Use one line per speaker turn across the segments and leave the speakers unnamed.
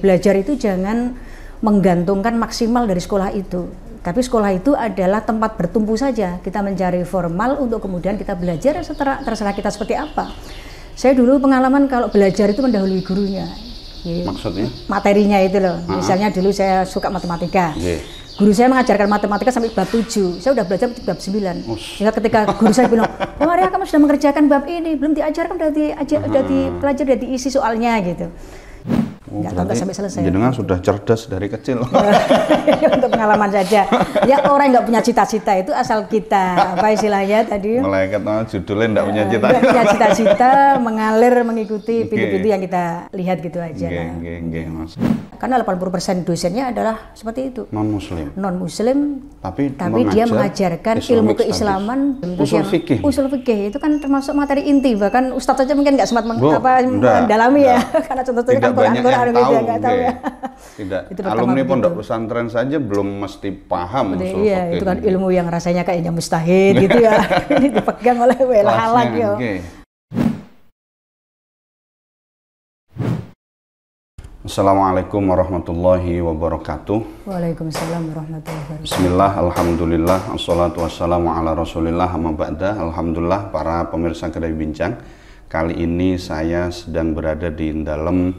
Belajar itu jangan menggantungkan maksimal dari sekolah itu. Tapi sekolah itu adalah tempat bertumpu saja. Kita mencari formal untuk kemudian kita belajar setelah terserah kita seperti apa. Saya dulu pengalaman kalau belajar itu mendahului gurunya.
Maksudnya?
Materinya itu loh. Misalnya dulu saya suka matematika. Yeah. Guru saya mengajarkan matematika sampai bab 7. Saya sudah belajar bab 9. Oh. ketika guru saya bilang, "Oh, Maria kamu sudah mengerjakan bab ini, belum diajarkan sudah aja dari pelajar dari isi soalnya gitu." Enggak, oh, nggak tahu nggak sampai selesai. Jenengan
sudah cerdas dari kecil.
Untuk pengalaman saja. Ya orang nggak punya cita-cita itu asal kita apa istilahnya tadi?
Melekat nah, judulnya nggak punya eh, cita-cita. punya cita-cita,
mengalir mengikuti pintu-pintu yang kita lihat gitu aja.
Okay, nah. okay, mas.
Karena 80% dosennya adalah seperti itu.
Non Muslim.
Non Muslim.
Tapi, tapi dia mengajarkan Islamic ilmu keislaman.
Usul fikih. Usul fikih itu kan termasuk materi inti. Bahkan Ustadz saja mungkin nggak sempat mengapa mendalami ya, karena contoh-contohnya kan Quran tahu, gitu, tahu ya.
tidak. Itu Alumni pondok gitu. pesantren saja belum mesti paham Udah, usul Iya, itu kan
ilmu yang rasanya kayaknya mustahil gitu ya. Ini dipegang oleh welahalak ya. Kan,
okay. Assalamualaikum warahmatullahi wabarakatuh.
Waalaikumsalam warahmatullahi
wabarakatuh. Bismillah, alhamdulillah, assalatu wassalamu ala rasulillah, amma ba'da. Alhamdulillah para pemirsa Kedai Bincang. Kali ini saya sedang berada di dalam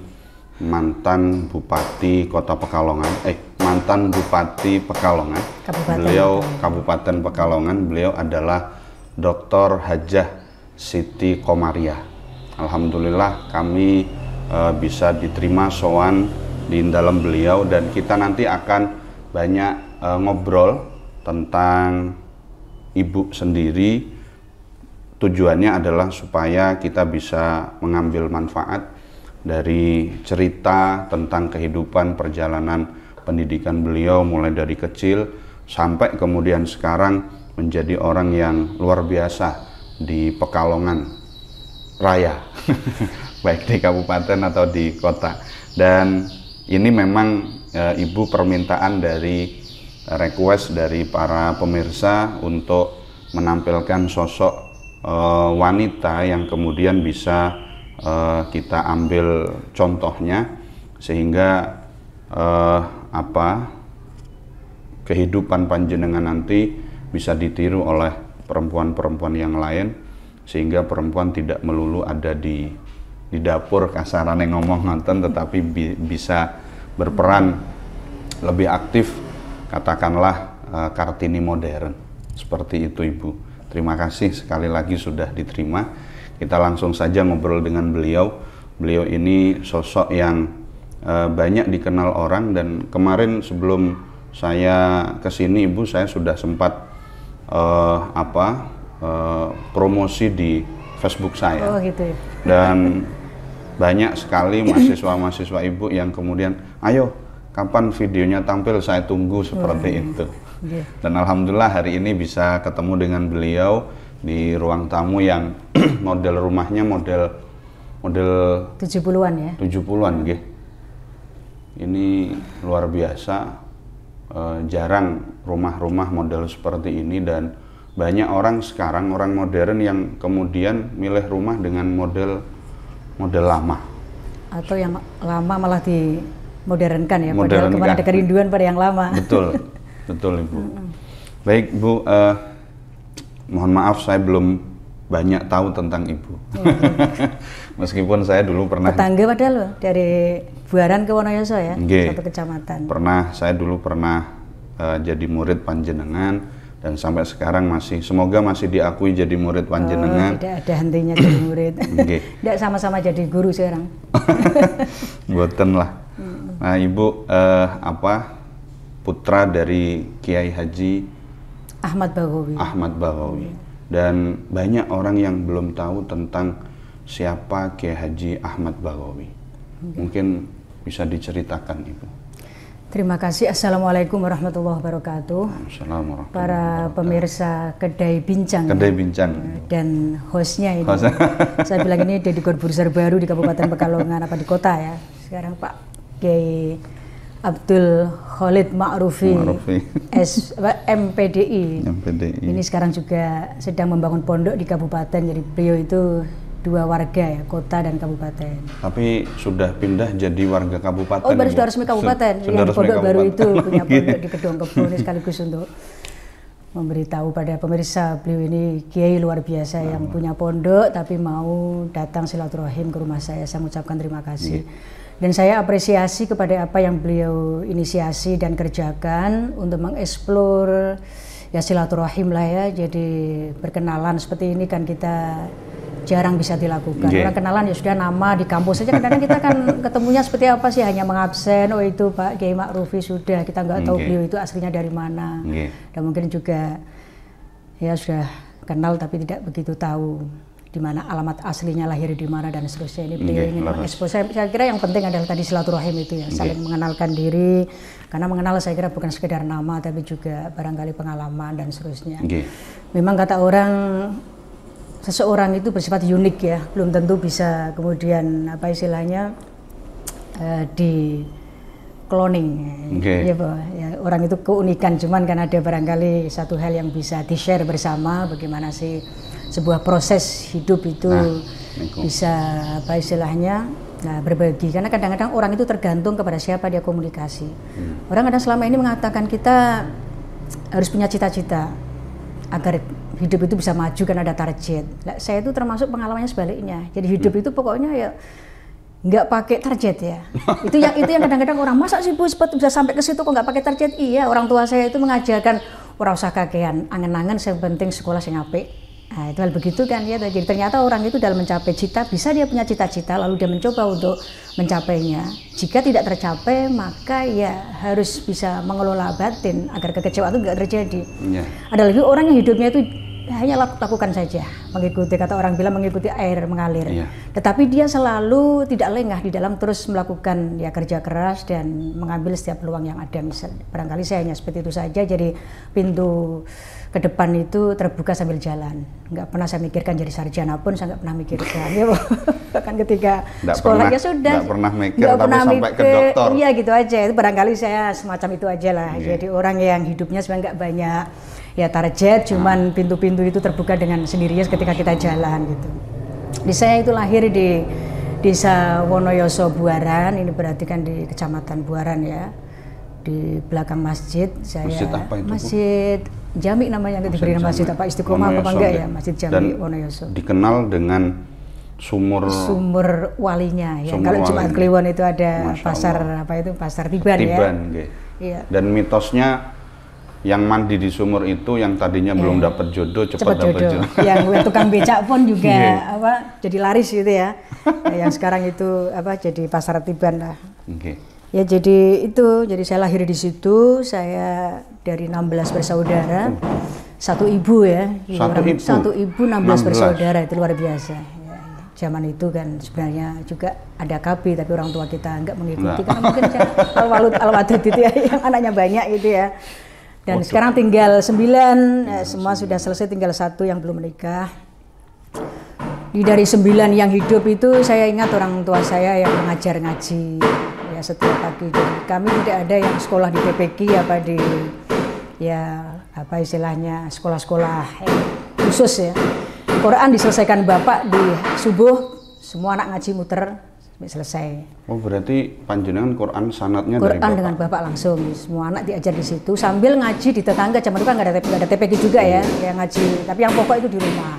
mantan Bupati Kota Pekalongan, eh mantan Bupati Pekalongan. Kabupaten. Beliau Kabupaten Pekalongan, beliau adalah Dr. Hajah Siti Komaria. Alhamdulillah kami e, bisa diterima soan di dalam beliau dan kita nanti akan banyak e, ngobrol tentang ibu sendiri. Tujuannya adalah supaya kita bisa mengambil manfaat dari cerita tentang kehidupan perjalanan pendidikan beliau mulai dari kecil sampai kemudian sekarang menjadi orang yang luar biasa di Pekalongan Raya baik di kabupaten atau di kota dan ini memang e, ibu permintaan dari eh, request dari para pemirsa untuk menampilkan sosok e, wanita yang kemudian bisa uh, kita ambil contohnya sehingga uh, apa kehidupan panjenengan nanti bisa ditiru oleh perempuan-perempuan yang lain sehingga perempuan tidak melulu ada di di dapur yang ngomong nonton tetapi bi bisa berperan lebih aktif katakanlah uh, Kartini modern seperti itu Ibu terima kasih sekali lagi sudah diterima kita langsung saja ngobrol dengan beliau. Beliau ini sosok yang e, banyak dikenal orang dan kemarin sebelum saya kesini ibu saya sudah sempat e, apa e, promosi di Facebook saya. Oh gitu. Ya. Dan banyak sekali mahasiswa-mahasiswa ibu yang kemudian, ayo kapan videonya tampil saya tunggu seperti itu. Iya. Dan alhamdulillah hari ini bisa ketemu dengan beliau di ruang tamu yang model rumahnya model model
70-an ya.
70-an nggih. Ini luar biasa e, jarang rumah-rumah model seperti ini dan banyak orang sekarang orang modern yang kemudian milih rumah dengan model model lama
atau yang lama malah dimodernkan ya modernkan. padahal kemarin ada kerinduan pada yang lama betul
betul ibu baik bu uh, mohon maaf saya belum banyak tahu tentang ibu. Hmm. Meskipun saya dulu pernah
tetangga padahal loh dari Buaran ke Wonoyoso ya, Nge. satu kecamatan. Pernah
saya dulu pernah uh, jadi murid panjenengan dan sampai sekarang masih semoga masih diakui jadi murid oh, panjenengan. Oh,
tidak ada hentinya jadi murid. Tidak sama-sama jadi guru sekarang.
buatan lah. Nah, Ibu uh, apa putra dari Kiai Haji
Ahmad Bagowi.
Ahmad Bagowi. Dan banyak orang yang belum tahu tentang siapa Kiai Haji Ahmad Bagowi. Mungkin bisa diceritakan Ibu.
Terima kasih. Assalamualaikum warahmatullahi wabarakatuh.
Assalamualaikum. warahmatullahi
Para pemirsa Kedai Bincang. Ya. Kedai Bincang. Dan hostnya ini. Host. saya bilang ini Deddy Corbuzier baru di Kabupaten Pekalongan apa di kota ya. Sekarang Pak Kiai Abdul Khalid Ma'rufi, Ma'rufi. MPDI.
MPDI. Ini
sekarang juga sedang membangun pondok di kabupaten. Jadi beliau itu dua warga ya, kota dan kabupaten.
Tapi sudah pindah jadi warga kabupaten. Oh, baru sudah resmi kabupaten. Sudah yang resmi pondok kabupaten. baru itu punya pondok di Kedong Kebun ini
sekaligus untuk memberitahu pada pemirsa beliau ini kiai luar biasa nah. yang hmm. punya pondok tapi mau datang silaturahim ke rumah saya. Saya mengucapkan terima kasih. Yeah dan saya apresiasi kepada apa yang beliau inisiasi dan kerjakan untuk mengeksplor ya silaturahim lah ya. Jadi perkenalan seperti ini kan kita jarang bisa dilakukan. Yeah. Iya. Orang kenalan ya sudah nama di kampus saja kadang-kadang kita kan ketemunya seperti apa sih hanya mengabsen oh itu Pak Kiai Ma'rufi sudah kita nggak tahu okay. Iya. beliau itu aslinya dari mana. Yeah. Dan mungkin juga ya sudah kenal tapi tidak begitu tahu di mana alamat aslinya lahir di mana dan seterusnya ini beliau ingin mengekspos. Saya, saya kira yang penting adalah tadi silaturahim itu ya, saling mengenalkan diri karena mengenal saya kira bukan sekedar nama tapi juga barangkali pengalaman dan seterusnya. Memang kata orang seseorang itu bersifat unik ya, belum tentu bisa kemudian apa istilahnya uh, di cloning okay. ya, ya orang itu keunikan cuman kan ada barangkali satu hal yang bisa di share bersama bagaimana sih sebuah proses hidup itu nah, bisa apa istilahnya nah, berbagi karena kadang-kadang orang itu tergantung kepada siapa dia komunikasi hmm. orang kadang selama ini mengatakan kita harus punya cita-cita agar hidup itu bisa maju karena ada target nah, saya itu termasuk pengalamannya sebaliknya jadi hidup hmm. itu pokoknya ya nggak pakai target ya itu yang itu yang kadang-kadang orang masa sih bu bisa sampai ke situ kok nggak pakai target iya orang tua saya itu mengajarkan orang usah kakean angen-angen saya penting sekolah sing apik Nah, itu hal begitu kan ya. Jadi ternyata orang itu dalam mencapai cita bisa dia punya cita-cita lalu dia mencoba untuk mencapainya. Jika tidak tercapai maka ya harus bisa mengelola batin agar kekecewaan itu tidak terjadi. Ya. Ada lagi orang yang hidupnya itu hanya lakukan saja mengikuti kata orang bilang mengikuti air mengalir. Ya. Tetapi dia selalu tidak lengah di dalam terus melakukan ya kerja keras dan mengambil setiap peluang yang ada misalnya. Barangkali saya hanya seperti itu saja jadi pintu ke depan itu terbuka sambil jalan. Nggak pernah saya mikirkan jadi sarjana pun saya nggak pernah mikirkan. ya, bahkan ketika nggak sekolah pernah, ya sudah. Nggak pernah mikir nggak tapi pernah sampai mikir, ke dokter. Iya gitu aja. Itu barangkali saya semacam itu aja lah. Yeah. Jadi orang yang hidupnya sebenarnya nggak banyak ya target, cuman ah. pintu-pintu itu terbuka dengan sendirinya ketika kita jalan gitu. Di saya itu lahir di desa Wonoyoso Buaran, ini berarti kan di kecamatan Buaran ya di belakang masjid saya masjid apa itu masjid Jami namanya yang diberi nama Masjid apa Istiqomah apa enggak ya Masjid Jami Wonoyoso.
Dikenal dengan sumur
sumur walinya ya. Sumur Kalau Jumat Kliwon itu ada Masya pasar Allah. apa itu pasar Tiban, ya. Tiban ya. ya.
Dan mitosnya yang mandi di sumur itu yang tadinya belum iya. dapat jodoh cepat, dapat jodoh. jodoh. yang tukang becak
pun juga yeah. apa jadi laris gitu ya. yang sekarang itu apa jadi pasar Tiban lah. Okay. Ya jadi itu, jadi saya lahir di situ, saya dari 16 bersaudara, satu ibu ya. Satu ibu? Satu ibu 16, 16. bersaudara, itu luar biasa. Ya, zaman itu kan sebenarnya juga ada KB, tapi orang tua kita nggak mengikuti, nah. karena mungkin alwalut alwadud itu ya, yang anaknya banyak gitu ya. Dan Waduh. sekarang tinggal sembilan, ya, semua sudah selesai, tinggal satu yang belum menikah. Di dari sembilan yang hidup itu, saya ingat orang tua saya yang mengajar ngaji, setiap pagi. Jadi kami tidak ada yang sekolah di PPG apa di ya apa istilahnya sekolah-sekolah khusus ya. Quran diselesaikan Bapak di subuh, semua anak ngaji muter sampai selesai.
Oh berarti panjenengan Quran sanatnya Quran dari Bapak?
dengan Bapak langsung, semua anak diajar di situ sambil ngaji di tetangga, zaman itu kan nggak ada, gak ada TPG juga ya, iya. yang ngaji. Tapi yang pokok itu di rumah.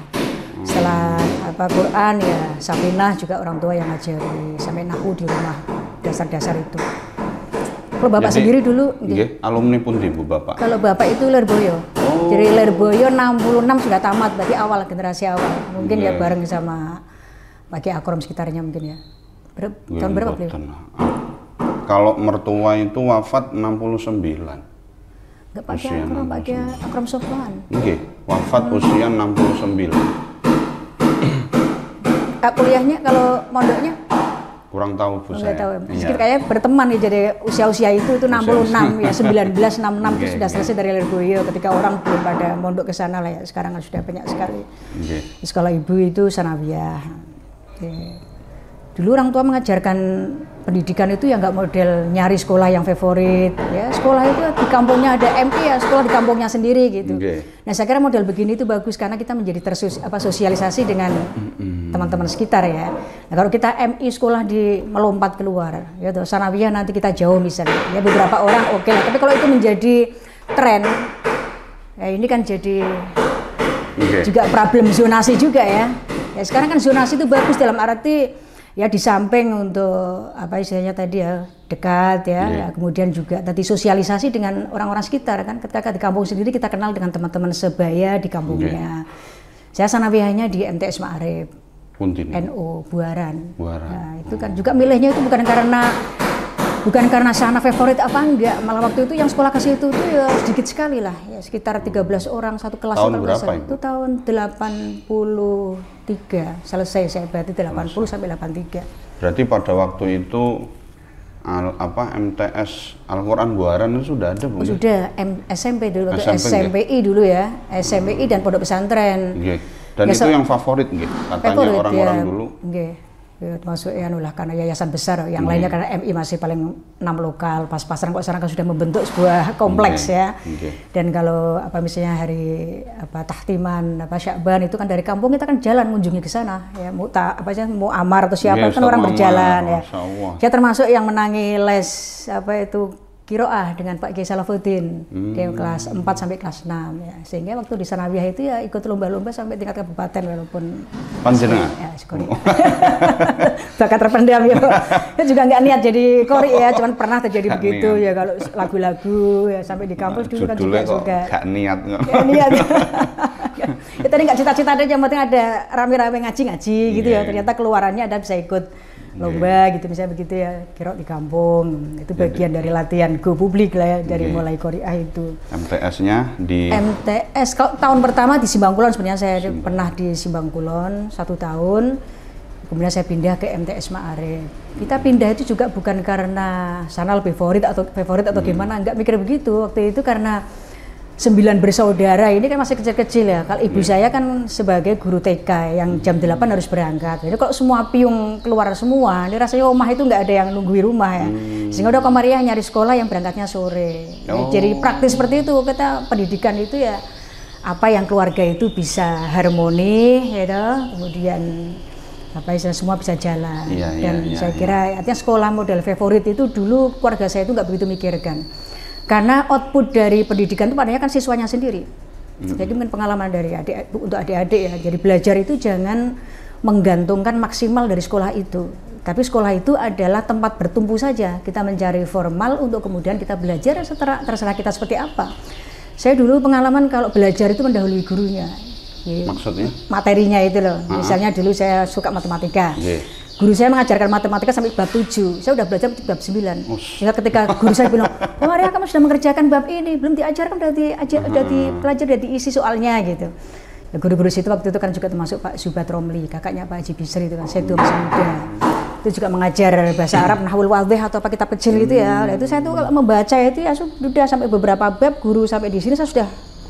Setelah apa Quran ya Saminah juga orang tua yang ngajari sampai nahu di rumah dasar-dasar itu. Kalau Bapak Jadi, sendiri dulu
iya, alumni pun di Bu Bapak. Kalau
Bapak itu Lerboyo. Oh. Jadi Lerboyo 66 sudah tamat berarti awal generasi awal. Mungkin yeah. ya bareng sama bagi Akrom sekitarnya mungkin ya. Ber Gila, tahun berapa beliau?
Kalau mertua itu wafat 69. Enggak
pakai usia akrom, pakai akrom sofwan.
Oke, okay. wafat hmm. usia 69.
Kak ah, kuliahnya kalau mondoknya?
kurang tahu bu saya. Tahu. Meskipun ya. Iya. kayaknya
berteman nih ya, jadi usia-usia itu itu 66 usia. ya 1966 okay, itu sudah selesai yeah. dari Lerboyo ketika orang belum pada mondok ke sana lah ya sekarang kan sudah banyak sekali. Okay. sekolah ibu itu sanawiyah. Okay. Dulu orang tua mengajarkan pendidikan itu yang nggak model nyari sekolah yang favorit ya sekolah itu di kampungnya ada MP e ya sekolah di kampungnya sendiri gitu okay. nah saya kira model begini itu bagus karena kita menjadi tersus apa sosialisasi dengan teman-teman sekitar ya nah, kalau kita MI e sekolah di melompat keluar ya gitu. sanawiyah nanti kita jauh misalnya ya beberapa orang oke okay. tapi kalau itu menjadi tren ya ini kan jadi okay. juga problem zonasi juga ya ya sekarang kan zonasi itu bagus dalam arti ya di samping untuk apa istilahnya tadi ya dekat ya, yeah. ya kemudian juga tadi sosialisasi dengan orang-orang sekitar kan ketika di kampung sendiri kita kenal dengan teman-teman sebaya di kampungnya okay. Iya. saya sanawiyahnya di MTS Ma'arif
NU
Buaran, Buaran. Nah, itu kan oh. juga milihnya itu bukan karena bukan karena sana favorit apa enggak malah waktu itu yang sekolah kasih itu itu ya sedikit sekali lah ya sekitar 13 orang satu kelas tahun berapa itu? itu tahun 83 selesai saya berarti 80 puluh sampai 83
berarti pada waktu itu Al, apa MTS Al-Qur'an Buaran itu sudah ada belum? Ya? sudah
M, SMP dulu SMP, ya? SMPI dulu ya SMPI hmm. dan Pondok Pesantren yeah.
dan ya, itu yang favorit gitu katanya orang-orang ya, dulu
termasuk ya nulah karena yayasan besar yang hmm. lainnya iya. karena MI masih paling enam lokal pas pasaran kok sekarang kan sudah membentuk sebuah kompleks okay. ya okay. dan kalau apa misalnya hari apa tahtiman apa syakban itu kan dari kampung kita kan jalan mengunjungi ke sana ya mau apa aja mau amar atau siapa yeah, kan orang berjalan ya. ya termasuk yang menangi les apa itu kiroah dengan Pak Kiai Salafuddin hmm. dari kelas 4 sampai kelas 6 ya. sehingga waktu di Sanawiyah itu ya ikut lomba-lomba sampai tingkat kabupaten walaupun panjenengan ya, sekolah, Oh. bakat terpendam ya Itu juga nggak niat jadi kori ya cuman pernah terjadi gak begitu niat. ya kalau lagu-lagu ya sampai di kampus nah, dulu kan juga juga nggak
niat nggak
niat ya tadi nggak cita-cita aja, yang penting ada rame-rame ngaji-ngaji yeah. gitu ya iya, iya. ternyata keluarannya ada bisa ikut lomba yeah. gitu misalnya begitu ya kirok di kampung itu bagian Jadi, dari latihan go publik lah ya dari yeah. mulai Korea itu
MTS-nya di
MTS kalau tahun pertama di Simbangkulon sebenarnya saya Simbang. pernah di Simbangkulon satu tahun kemudian saya pindah ke MTS Ma'arif kita hmm. pindah itu juga bukan karena sana lebih favorit atau favorit atau hmm. gimana nggak mikir begitu waktu itu karena sembilan bersaudara ini kan masih kecil-kecil ya. Kalau ibu yeah. Hmm. saya kan sebagai guru TK yang hmm. jam 8 harus berangkat. Jadi kalau semua piung keluar semua, ini rasanya rumah itu nggak ada yang nunggu rumah ya. Hmm. Sehingga udah kemarin nyari sekolah yang berangkatnya sore. Ya, oh. Jadi praktis seperti itu kita pendidikan itu ya apa yang keluarga itu bisa harmoni, ya you know? kemudian apa istilah ya, semua bisa jalan. Yeah, iya, Dan yeah, saya iya. kira artinya sekolah model favorit itu dulu keluarga saya itu nggak begitu mikirkan karena output dari pendidikan itu padanya kan siswanya sendiri. Hmm. Jadi mungkin pengalaman dari adik untuk adik-adik ya. Jadi belajar itu jangan menggantungkan maksimal dari sekolah itu. Tapi sekolah itu adalah tempat bertumpu saja. Kita mencari formal untuk kemudian kita belajar setelah terserah kita seperti apa. Saya dulu pengalaman kalau belajar itu mendahului gurunya. Maksudnya? Materinya itu loh. Misalnya dulu saya suka matematika. Yeah guru saya mengajarkan matematika sampai bab 7. Saya sudah belajar bab 9. Sehingga ya, ketika guru saya bilang, "Oh, Maria, kamu sudah mengerjakan bab ini, belum diajarkan, sudah diajar, sudah hmm. dipelajar, sudah diisi soalnya gitu." Ya, guru-guru situ waktu itu kan juga termasuk Pak Zubat Romli, kakaknya Pak Haji Bisri itu kan, saya itu masih muda. Itu juga mengajar bahasa Arab, Nahwul Wadih atau apa kitab kecil gitu ya. Nah, itu saya itu kalau membaca itu ya sudah sampai beberapa bab guru sampai di sini saya sudah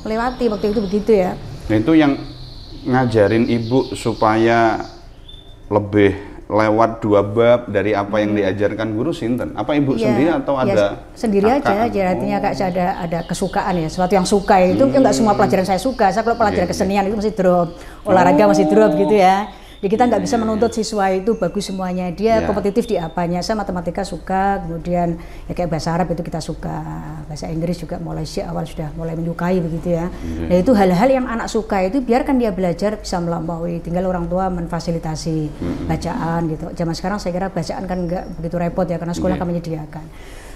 melewati waktu itu begitu ya.
Nah, itu yang ngajarin ibu supaya lebih lewat dua bab dari apa yang hmm. diajarkan guru Sinten? Apa ibu ya, sendiri atau ya, ada
sendiri aja? Jadi artinya kak ada ada kesukaan ya, sesuatu yang suka itu hmm. enggak semua pelajaran saya suka. Saya kalau pelajaran yeah, iya. kesenian itu masih drop, olahraga oh. masih drop gitu ya. Jadi ya, kita nggak yeah, bisa menuntut siswa itu bagus semuanya. Dia yeah. kompetitif di apanya. Saya matematika suka, kemudian ya kayak bahasa Arab itu kita suka, bahasa Inggris juga mulai Malaysia awal sudah mulai menyukai begitu ya. Yeah. Nah itu hal-hal yang anak suka itu biarkan dia belajar bisa melampaui. Tinggal orang tua memfasilitasi hmm. bacaan gitu. Zaman sekarang saya kira bacaan kan nggak begitu repot ya karena sekolah yeah. kan menyediakan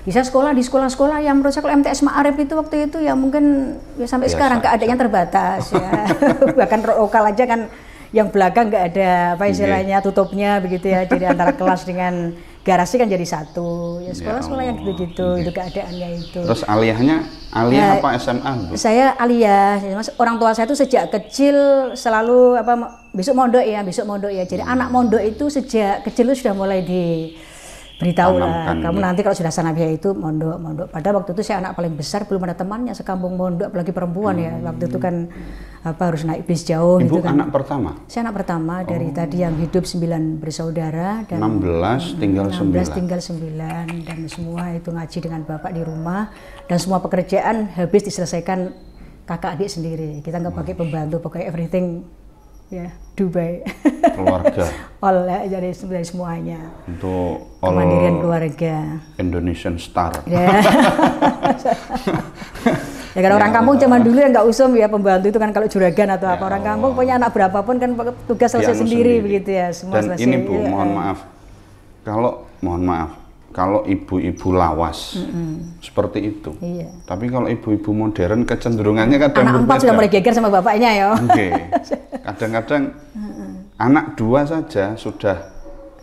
bisa sekolah di sekolah-sekolah yang menurut saya kalau MTS Ma'arif itu waktu itu ya mungkin ya sampai ya, sekarang keadaannya terbatas ya bahkan lokal aja kan yang belakang nggak ada apa istilahnya tutupnya begitu ya jadi antara kelas dengan garasi kan jadi satu ya, ya sekolah-sekolah yang gitu-gitu itu keadaannya itu terus
aliyahnya aliyah nah, apa SMA Bu?
saya aliyah orang tua saya itu sejak kecil selalu apa besok mondok ya besok mondok ya jadi hmm. anak mondok itu sejak kecil itu sudah mulai di beritahulah kamu gitu. nanti kalau sudah biaya itu mondok mondok pada waktu itu saya anak paling besar belum ada temannya sekampung mondok apalagi perempuan hmm. ya waktu itu kan apa harus naik bis jauh Ibu gitu kan anak pertama saya anak pertama oh. dari tadi yang hidup sembilan bersaudara dan 16 tinggal 16 tinggal 9 dan semua itu ngaji dengan bapak di rumah dan semua pekerjaan habis diselesaikan kakak adik sendiri kita nggak pakai pembantu pakai everything ya Dubai keluarga oleh jadi dari semuanya
untuk kemandirian keluarga Indonesian Star ya,
ya kan ya, orang kampung zaman dulu yang nggak usum ya pembantu itu kan kalau juragan atau ya, apa orang kampung punya anak berapapun kan tugas selesai sendiri, sendiri begitu ya semua dan selesai, ini bu ya. mohon maaf
kalau mohon maaf kalau ibu-ibu lawas mm -hmm. seperti itu. Iya. Tapi kalau ibu-ibu modern kecenderungannya kadang anak empat sudah mulai
geger sama bapaknya ya. Oke. Okay.
Kadang-kadang mm -hmm. anak dua saja sudah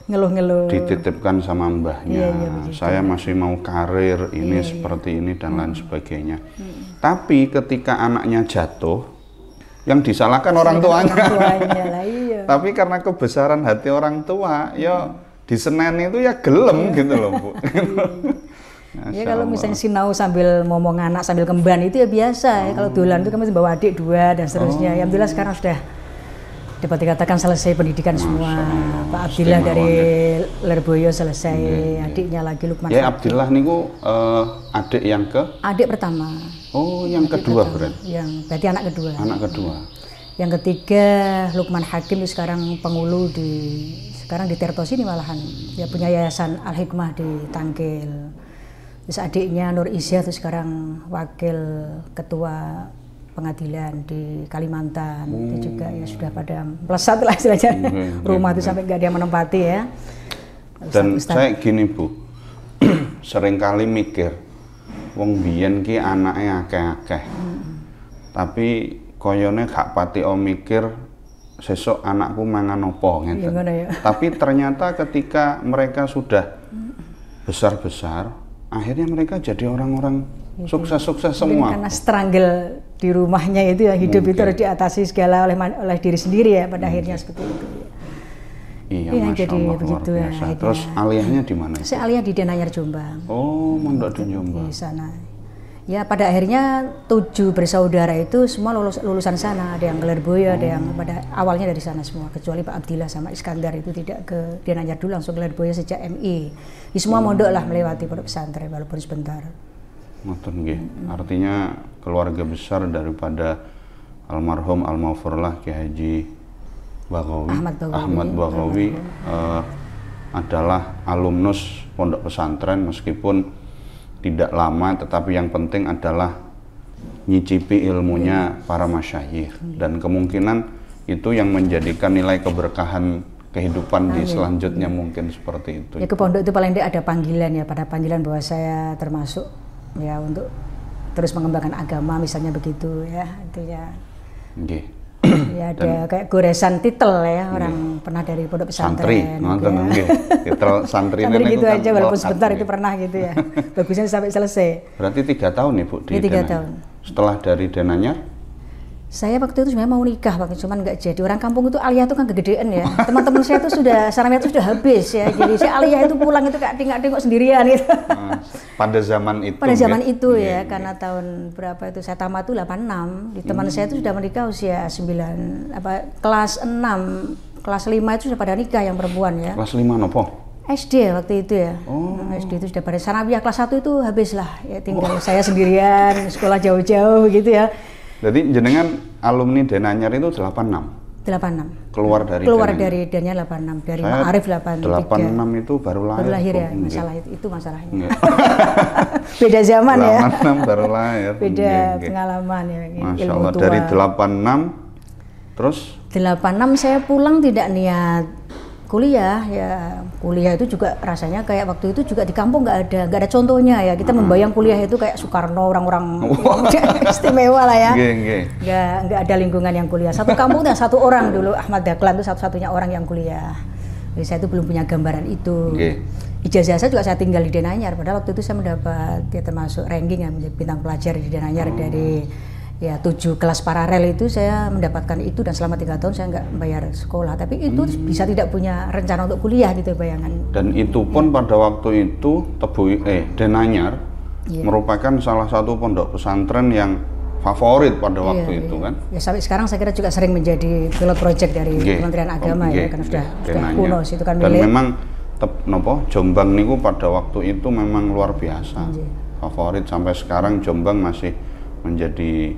ngeluh-ngeluh dititipkan sama mbahnya. Iya, iya, Saya masih mau karir iya, ini iya, seperti ini dan lain sebagainya. Mm. Tapi ketika anaknya jatuh, yang disalahkan orang tuanya. Orang tuanya lah, iya. Tapi karena kebesaran hati orang tua, ya di Senen itu ya gelem iya. gitu loh Bu. Iya. ya kalau misalnya
sinau sambil ngomong anak sambil kemban itu ya biasa oh. ya kalau hmm. dolan itu kami bawa adik dua dan seterusnya. Ya, oh. Ya alhamdulillah sekarang sudah dapat dikatakan selesai pendidikan Masya semua. Allah. Pak Abdillah dari ya. Lerboyo selesai, iya, adiknya lagi Lukman. Ya
Abdillah niku uh, adik yang ke?
Adik pertama.
Oh, yang adik kedua berarti.
Yang berarti anak kedua. Anak kedua. Yang ketiga Lukman Hakim sekarang pengulu di sekarang di Tertos ini malahan dia ya punya yayasan Al Hikmah di Tangkil terus adiknya Nur Isya itu sekarang wakil ketua pengadilan di Kalimantan hmm. itu juga ya sudah pada melesat lah istilahnya
hmm. hmm, hmm. rumah itu hmm. sampai
nggak dia menempati ya
Ustaz, dan Ustaz. saya gini bu seringkali mikir wong biyen ki anaknya akeh-akeh hmm, hmm. tapi koyone gak pati om mikir sesok anakku mangan iya, opo gitu. ya. Tapi ternyata ketika mereka sudah besar-besar, akhirnya mereka jadi orang-orang sukses-sukses semua. Karena
struggle di rumahnya itu ya hidup Mungkin. itu harus diatasi segala oleh oleh diri sendiri ya pada Mungkin. akhirnya seperti itu. Ya.
Iya, ya, jadi
Allah, begitu ya.
Terus aliyahnya di mana? Saya
aliyah di Denanyar Jombang.
Oh, mondok di Jombang. Di sana
ya pada akhirnya tujuh bersaudara itu semua lulus, lulusan sana ada yang Gelar Boya, hmm. ada yang hmm. pada awalnya dari sana semua kecuali Pak Abdillah sama Iskandar itu tidak ke nanya dulu langsung gelar Boya sejak MI di semua hmm. mondok lah melewati pondok pesantren walaupun sebentar
Ngoten gih. hmm. artinya keluarga besar daripada almarhum almarhumlah Ki Haji Bagawi Ahmad Bagawi, Ahmad Bagawi, Bagawi. Uh, eh, adalah alumnus pondok pesantren meskipun tidak lama tetapi yang penting adalah nyicipi ilmunya para masyayikh dan kemungkinan itu yang menjadikan nilai keberkahan kehidupan Amin. di selanjutnya mungkin seperti itu. Ya ke
pondok itu paling tidak ada panggilan ya pada panggilan bahwa saya termasuk ya untuk terus mengembangkan agama misalnya begitu ya itu ya. Okay ya ada Dan kayak goresan titel ya iya. orang iya. pernah dari pondok pesantren. Santri, gitu
nonton ya. titel santri Santri gitu kan aja walaupun sebentar
itu pernah gitu ya. Bagusnya sampai selesai.
Berarti tiga tahun nih ya, Bu di, iya, tiga tahun. Setelah dari dananya?
saya waktu itu sebenarnya mau nikah waktu cuman nggak jadi orang kampung itu alia itu kan kegedean ya teman-teman saya itu sudah sarannya itu sudah habis ya jadi saya alia itu pulang itu kayak tinggal tengok sendirian gitu
pada zaman itu pada zaman ya? itu ya, ya
karena tahun berapa itu saya tamat itu 86 di teman hmm. saya itu sudah menikah usia 9 apa kelas 6 kelas 5 itu sudah pada nikah yang perempuan ya
kelas 5 nopo
SD waktu itu ya. Oh. SD itu sudah pada sanawiyah kelas 1 itu habislah ya tinggal oh. saya sendirian sekolah jauh-jauh gitu ya.
Jadi jenengan alumni Denanyar itu 86.
86.
Keluar hmm. dari Keluar Denanyar. dari
Denanyar 86, dari Saya Ma'arif 83.
86 itu baru lahir. Baru lahir ya, enggak. masalah
itu, itu masalahnya. Beda zaman 86 ya. 86
baru lahir. Beda enggak,
pengalaman ya. Masya Allah, tua. dari
86 terus
86 saya pulang tidak niat kuliah ya kuliah itu juga rasanya kayak waktu itu juga di kampung nggak ada nggak ada contohnya ya kita hmm. membayang kuliah itu kayak Soekarno orang-orang istimewa lah ya nggak nggak ada lingkungan yang kuliah satu kampung dan satu orang dulu Ahmad Dahlan itu satu-satunya orang yang kuliah jadi saya itu belum punya gambaran itu ijazah saya juga saya tinggal di Denanyar padahal waktu itu saya mendapat ya termasuk ranking yang menjadi bintang pelajar di Denanyar hmm. dari ya tujuh kelas paralel itu saya mendapatkan itu dan selama tiga tahun saya nggak bayar sekolah tapi itu hmm. bisa tidak punya rencana untuk kuliah gitu ya, bayangan
dan itu pun ya. pada waktu itu tebu eh denanyar ya. merupakan salah satu pondok pesantren yang favorit pada ya, waktu ya. itu iya. kan
ya sampai sekarang saya kira juga sering menjadi pilot project dari Kementerian Agama ya karena sudah kuno itu kan dan memang
tep, nopo Jombang niku pada waktu itu memang luar biasa ya. favorit sampai sekarang Jombang masih menjadi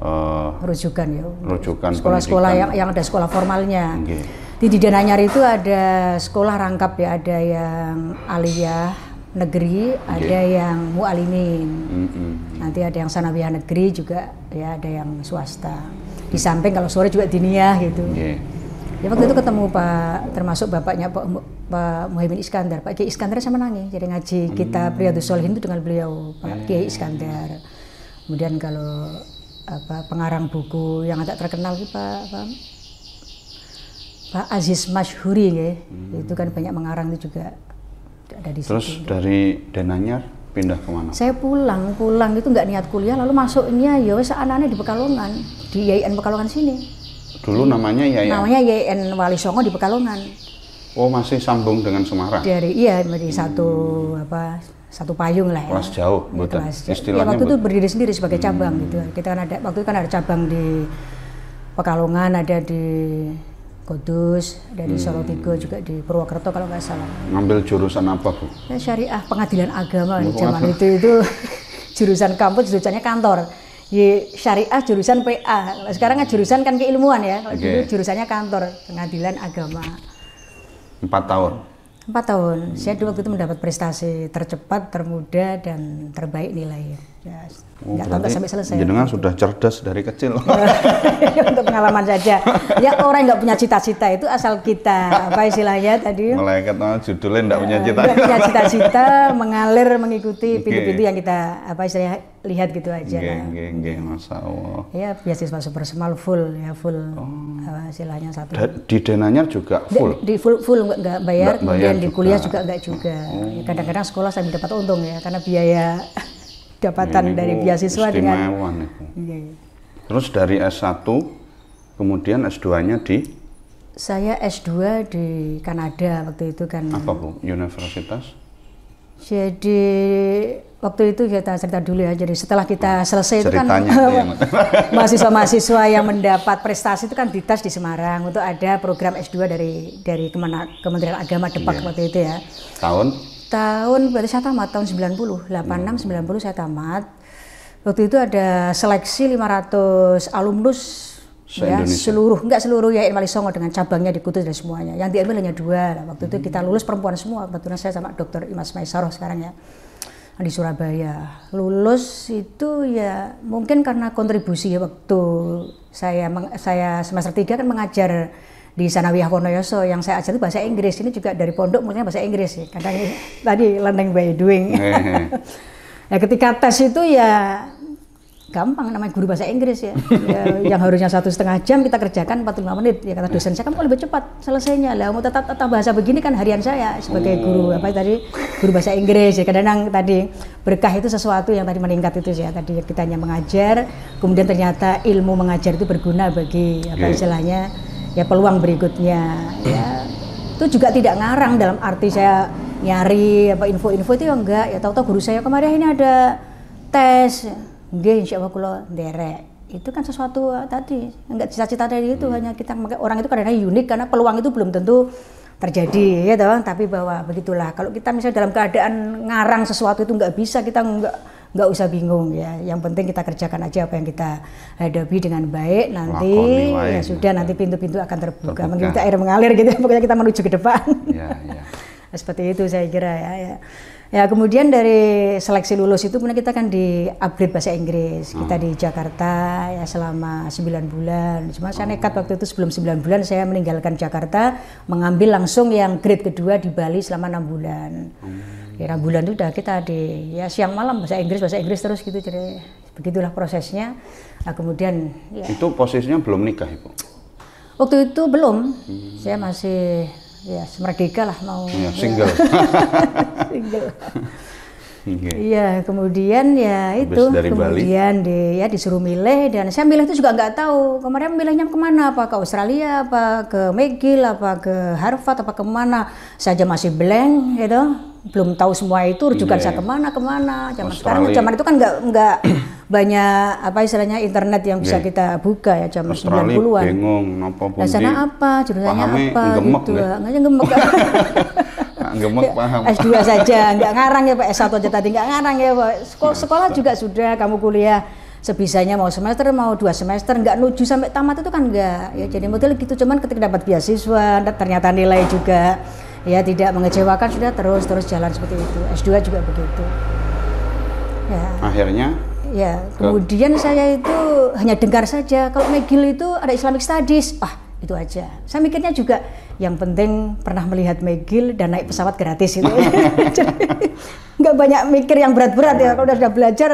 uh, rujukan ya rujukan sekolah-sekolah yang, yang
ada sekolah formalnya okay. di itu ada sekolah rangkap ya ada yang aliyah negeri okay. ada yang mualimin mm -hmm. nanti ada yang sanawiyah negeri juga ya ada yang swasta di samping kalau sore juga diniyah gitu okay. Ya waktu itu ketemu Pak, termasuk bapaknya Pak, Pak Muhammad Iskandar. Pak Kiai Iskandar saya menangi, jadi ngaji kita hmm. pria itu dengan beliau, Pak Kiai Iskandar. Kemudian kalau apa pengarang buku yang agak terkenal itu Pak Pak, Pak Aziz Mashhuri, ya. Hmm. Itu kan banyak mengarang itu juga
ada di Terus situ, dari gitu. Denanyar pindah kemana?
Saya pulang, pulang itu nggak niat kuliah, lalu masuknya ya wes anak-anak di Pekalongan, di YN Pekalongan sini.
Dulu namanya YN. Namanya
YN Wali Songo di Pekalongan.
Oh masih sambung dengan Semarang?
Dari iya, dari hmm. satu apa satu payung lah ya.
Mas jauh, betul. Iya, Istilahnya ya, waktu itu
berdiri sendiri sebagai hmm. cabang hmm. gitu. Kan. Kita kan ada waktu itu kan ada cabang di Pekalongan, ada di Kudus, ada di hmm. juga di Purwokerto kalau nggak salah.
Ngambil jurusan apa bu?
Ya, syariah pengadilan agama oh, di zaman itu itu jurusan kampus jurusannya kantor. Ya, syariah jurusan PA. Sekarang kan jurusan kan keilmuan ya. Kalau okay. dulu gitu jurusannya kantor pengadilan agama. Empat tahun Empat tahun. Saya dulu waktu itu mendapat prestasi tercepat, termuda, dan terbaik nilai. Ya, Oh, Nggak sampai selesai. Jenengan
sudah cerdas dari kecil.
Untuk pengalaman saja. Ya orang nggak punya cita-cita itu asal kita apa istilahnya tadi? mulai
ketemu oh, judulnya nggak punya eh, cita-cita. punya cita-cita,
mengalir mengikuti pintu-pintu okay. yang kita apa istilahnya lihat gitu aja.
Oke, oke, masa wow Allah.
Ya biasiswa super small full ya full oh. apa istilahnya satu. Da
di denanya juga full.
Di, di full full nggak bayar, bayar kemudian juga. di kuliah juga nggak juga. Kadang-kadang oh. Ya, sekolah saya dapat untung ya karena biaya dapatan Ini dari beasiswa dengan itu. Iya, iya.
Terus dari S1 kemudian S2-nya di
saya S2 di Kanada waktu itu kan. Apa
Bu? Universitas?
Jadi waktu itu kita cerita dulu ya. Jadi setelah kita hmm, selesai kan Ceritanya itu kan
mahasiswa-mahasiswa
yang mendapat prestasi itu kan ditas di Semarang untuk ada program S2 dari dari Kementerian Agama Depak yeah. waktu itu ya. Tahun tahun berarti saya tamat tahun 90 86 90 saya tamat waktu itu ada seleksi 500 alumnus Se ya, seluruh enggak seluruh ya Irmali Songo dengan cabangnya di Kudus dan semuanya yang diambil hanya dua lah. waktu hmm. itu kita lulus perempuan semua kebetulan saya sama dokter Imas Maisaroh sekarang ya di Surabaya lulus itu ya mungkin karena kontribusi ya waktu saya saya semester tiga kan mengajar di Sanawiyah Wonoyoso yang saya ajar itu bahasa Inggris ini juga dari pondok mulanya bahasa Inggris ya. kadang tadi learning by doing nah ketika tes itu ya gampang namanya guru bahasa Inggris ya, ya yang harusnya satu setengah jam kita kerjakan 45 menit ya kata dosen saya kamu lebih cepat selesainya lah mau tetap tetap bahasa begini kan harian saya sebagai oh. guru apa tadi guru bahasa Inggris ya kadang tadi berkah itu sesuatu yang tadi meningkat itu ya tadi kita hanya mengajar kemudian ternyata ilmu mengajar itu berguna bagi apa iya. istilahnya ya peluang berikutnya ya itu juga tidak ngarang dalam arti saya nyari apa info-info itu ya enggak ya tahu-tahu guru saya kemarin ini ada tes insya Allah kalau derek itu kan sesuatu ah, tadi enggak cita-cita dari itu hmm. hanya kita orang itu kadang-kadang unik karena peluang itu belum tentu terjadi ya toh tapi bahwa begitulah kalau kita misalnya dalam keadaan ngarang sesuatu itu enggak bisa kita enggak nggak usah bingung ya. Yang penting kita kerjakan aja apa yang kita hadapi dengan baik. Nanti ya sudah nanti pintu-pintu akan terbuka. terbuka. Mungkin kita air mengalir gitu. Ya. Pokoknya kita menuju ke depan. Ya, ya. Seperti itu saya kira ya. ya. Ya kemudian dari seleksi lulus itu kemudian kita kan di upgrade bahasa Inggris. Kita hmm. di Jakarta ya selama 9 bulan. Cuma saya hmm. nekat waktu itu sebelum 9 bulan saya meninggalkan Jakarta, mengambil langsung yang grade kedua di Bali selama enam bulan. Hmm. Ya 6 bulan itu udah kita di ya siang malam bahasa Inggris, bahasa Inggris terus gitu jadi begitulah prosesnya. Nah, kemudian ya. Itu
posisinya belum nikah, Ibu.
Waktu itu belum. Hmm. Saya masih ya semerdeka lah mau ya, single
single okay. Iya,
kemudian ya itu dari kemudian Bali. Di, ya disuruh milih dan saya milih itu juga nggak tahu kemarin milihnya kemana apa ke Australia apa ke McGill apa ke Harvard apa kemana saja masih blank gitu belum tahu semua itu rujukan yeah. saya kemana kemana zaman
Australia. sekarang zaman itu
kan nggak nggak banyak apa istilahnya internet yang bisa yeah. kita buka ya zaman sembilan 90-an
bingung pun nah, sana
apa jurusannya apa gemek, gitu nggak gemek
gemek paham S2 saja
nggak ngarang ya Pak S1 aja tadi nggak ngarang ya Pak iya, sekolah, sekolah juga sudah kamu kuliah sebisanya mau semester mau dua semester nggak nuju sampai tamat itu kan nggak ya hmm. jadi model gitu cuman ketika dapat beasiswa ternyata nilai juga ya tidak mengecewakan sudah terus terus jalan seperti itu S2 juga begitu ya
akhirnya ya
kemudian ke... saya itu hanya dengar saja kalau McGill itu ada Islamic Studies ah itu aja saya mikirnya juga yang penting pernah melihat McGill dan naik pesawat gratis itu nggak banyak mikir yang berat-berat ya iya. kalau sudah belajar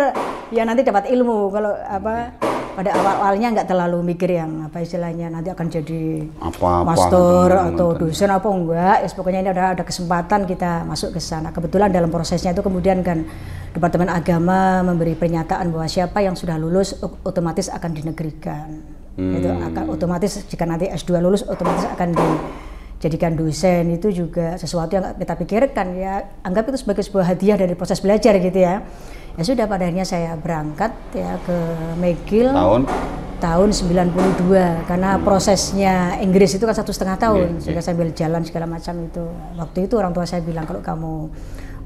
ya nanti dapat ilmu kalau apa pada awal-awalnya nggak terlalu mikir yang apa istilahnya nanti akan jadi
apa, -apa master apa, atau dosen
apa enggak ya pokoknya ini ada ada kesempatan kita masuk ke sana kebetulan dalam prosesnya itu kemudian kan Departemen Agama memberi pernyataan bahwa siapa yang sudah lulus otomatis akan dinegerikan
hmm. itu akan
otomatis jika nanti S2 lulus otomatis akan di jadikan dosen itu juga sesuatu yang kita pikirkan ya anggap itu sebagai sebuah hadiah dari proses belajar gitu ya ya sudah pada akhirnya saya berangkat ya ke McGill tahun tahun 92 karena hmm. prosesnya Inggris itu kan satu setengah tahun yeah, sehingga yeah. sambil jalan segala macam itu waktu itu orang tua saya bilang kalau kamu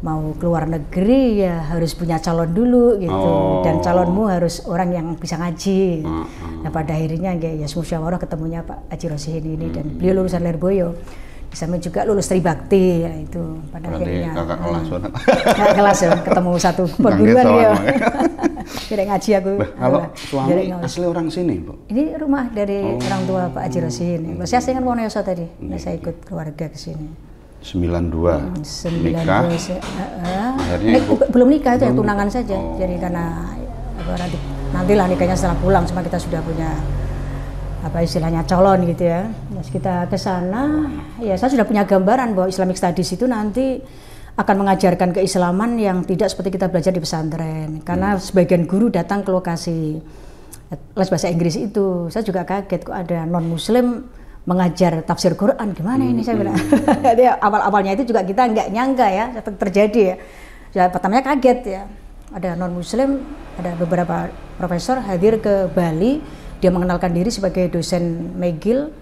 mau keluar negeri ya harus punya calon dulu gitu oh. dan calonmu harus orang yang bisa ngaji. Uh ah, -huh. Ah. Nah pada akhirnya ya, ya musyawarah ketemunya Pak Haji Rosihin ini hmm. dan beliau lulusan Lerboyo sama juga lulus Tribakti ya itu
pada Berarti akhirnya kakak hmm. kelas
kakak kelas ya ketemu satu perguruan ya tidak ngaji aku bah, kalau nah, suami Jadi, asli
orang sini bu
ini rumah dari oh. orang tua Pak Haji Rosin hmm. saya dengan Wonoyoso tadi hmm. saya iya. ikut keluarga ke sini
Sembilan dua. Hmm, nikah akhirnya eh, ibu, belum nikah itu ya, belum ya tunangan
nikah. saja oh. jadi karena oh. nanti nantilah nikahnya setelah pulang cuma kita sudah punya apa istilahnya calon gitu ya. Terus nah, kita ke sana, ya saya sudah punya gambaran bahwa Islamic Studies itu nanti akan mengajarkan keislaman yang tidak seperti kita belajar di pesantren. Karena hmm. sebagian guru datang ke lokasi les bahasa Inggris itu, saya juga kaget kok ada non Muslim mengajar tafsir Quran. Gimana ini saya hmm, bilang? Hmm. hmm. awal-awalnya itu juga kita nggak nyangka ya terjadi ya. Ya pertamanya kaget ya. Ada non Muslim, ada beberapa profesor hadir ke Bali dia mengenalkan diri sebagai dosen McGill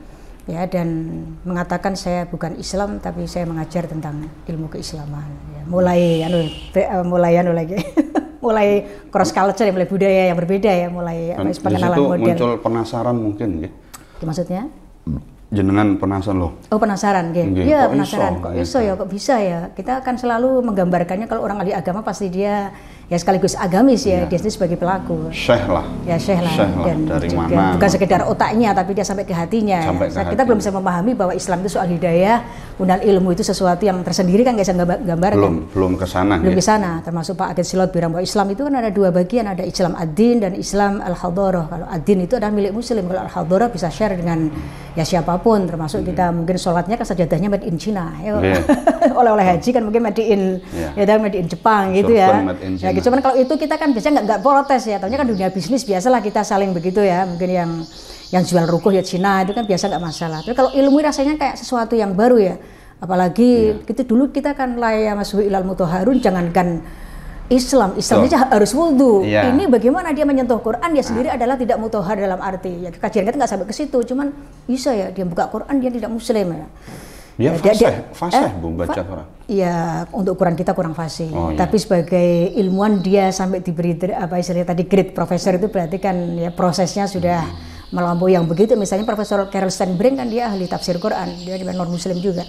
ya dan mengatakan saya bukan Islam tapi saya mengajar tentang ilmu keislaman ya, mulai anu eh, mulai anu lagi mulai cross culture mulai budaya yang berbeda ya mulai pengenalan model muncul
penasaran mungkin ya maksudnya jenengan penasaran loh.
Oh penasaran, gitu. Iya penasaran. Iso, kok iso ya, kok bisa ya. Kita akan selalu menggambarkannya kalau orang ahli agama pasti dia ya sekaligus agamis ya, ya. dia sendiri sebagai pelaku. Syekh lah. Ya Syekh lah. Syekh lah. Dan dari juga, mana? Bukan sekedar otaknya tapi dia sampai ke hatinya. Ya. Sampai ya. ke nah, hati. Kita belum bisa memahami bahwa Islam itu soal hidayah, undang ilmu itu sesuatu yang tersendiri kan nggak bisa gambar. Belum
kan? belum ke sana. Belum ya. ke
sana. Termasuk Pak Agen Silot bilang bahwa Islam itu kan ada dua bagian, ada Islam ad-din dan Islam al Hadoroh Kalau ad-din itu adalah milik muslim, kalau al Hadoroh bisa share dengan ya siapapun termasuk hmm. kita mungkin sholatnya kan sajadahnya made in China. Ya. Yeah. Oleh-oleh haji kan mungkin made in yeah. ya kan made in Jepang gitu Sultan ya. Made in China. ya gitu. Cuman kalau itu kita kan biasanya nggak protes ya. Tahunya kan dunia bisnis biasalah kita saling begitu ya. Mungkin yang yang jual rukuh ya Cina itu kan biasa nggak masalah. Tapi kalau ilmu rasanya kayak sesuatu yang baru ya. Apalagi iya. itu dulu kita kan layak masuk ilal mutoharun jangankan Islam, Islam aja harus wudhu. Iya. Ini bagaimana dia menyentuh Quran dia ah. sendiri ah. adalah tidak mutohar dalam arti ya kajian kita nggak sampai ke situ, cuman bisa ya dia buka Quran dia tidak Muslim ya.
Dia fasih, dia, fasih eh, bu baca Quran.
Iya untuk ukuran kita kurang fasih. Oh, iya. Tapi sebagai ilmuwan dia sampai diberi apa istilahnya tadi grade profesor itu berarti kan ya prosesnya sudah hmm. melampaui yang begitu. Misalnya Profesor Carol Stanbrink kan dia ahli tafsir Quran, dia juga non Muslim juga.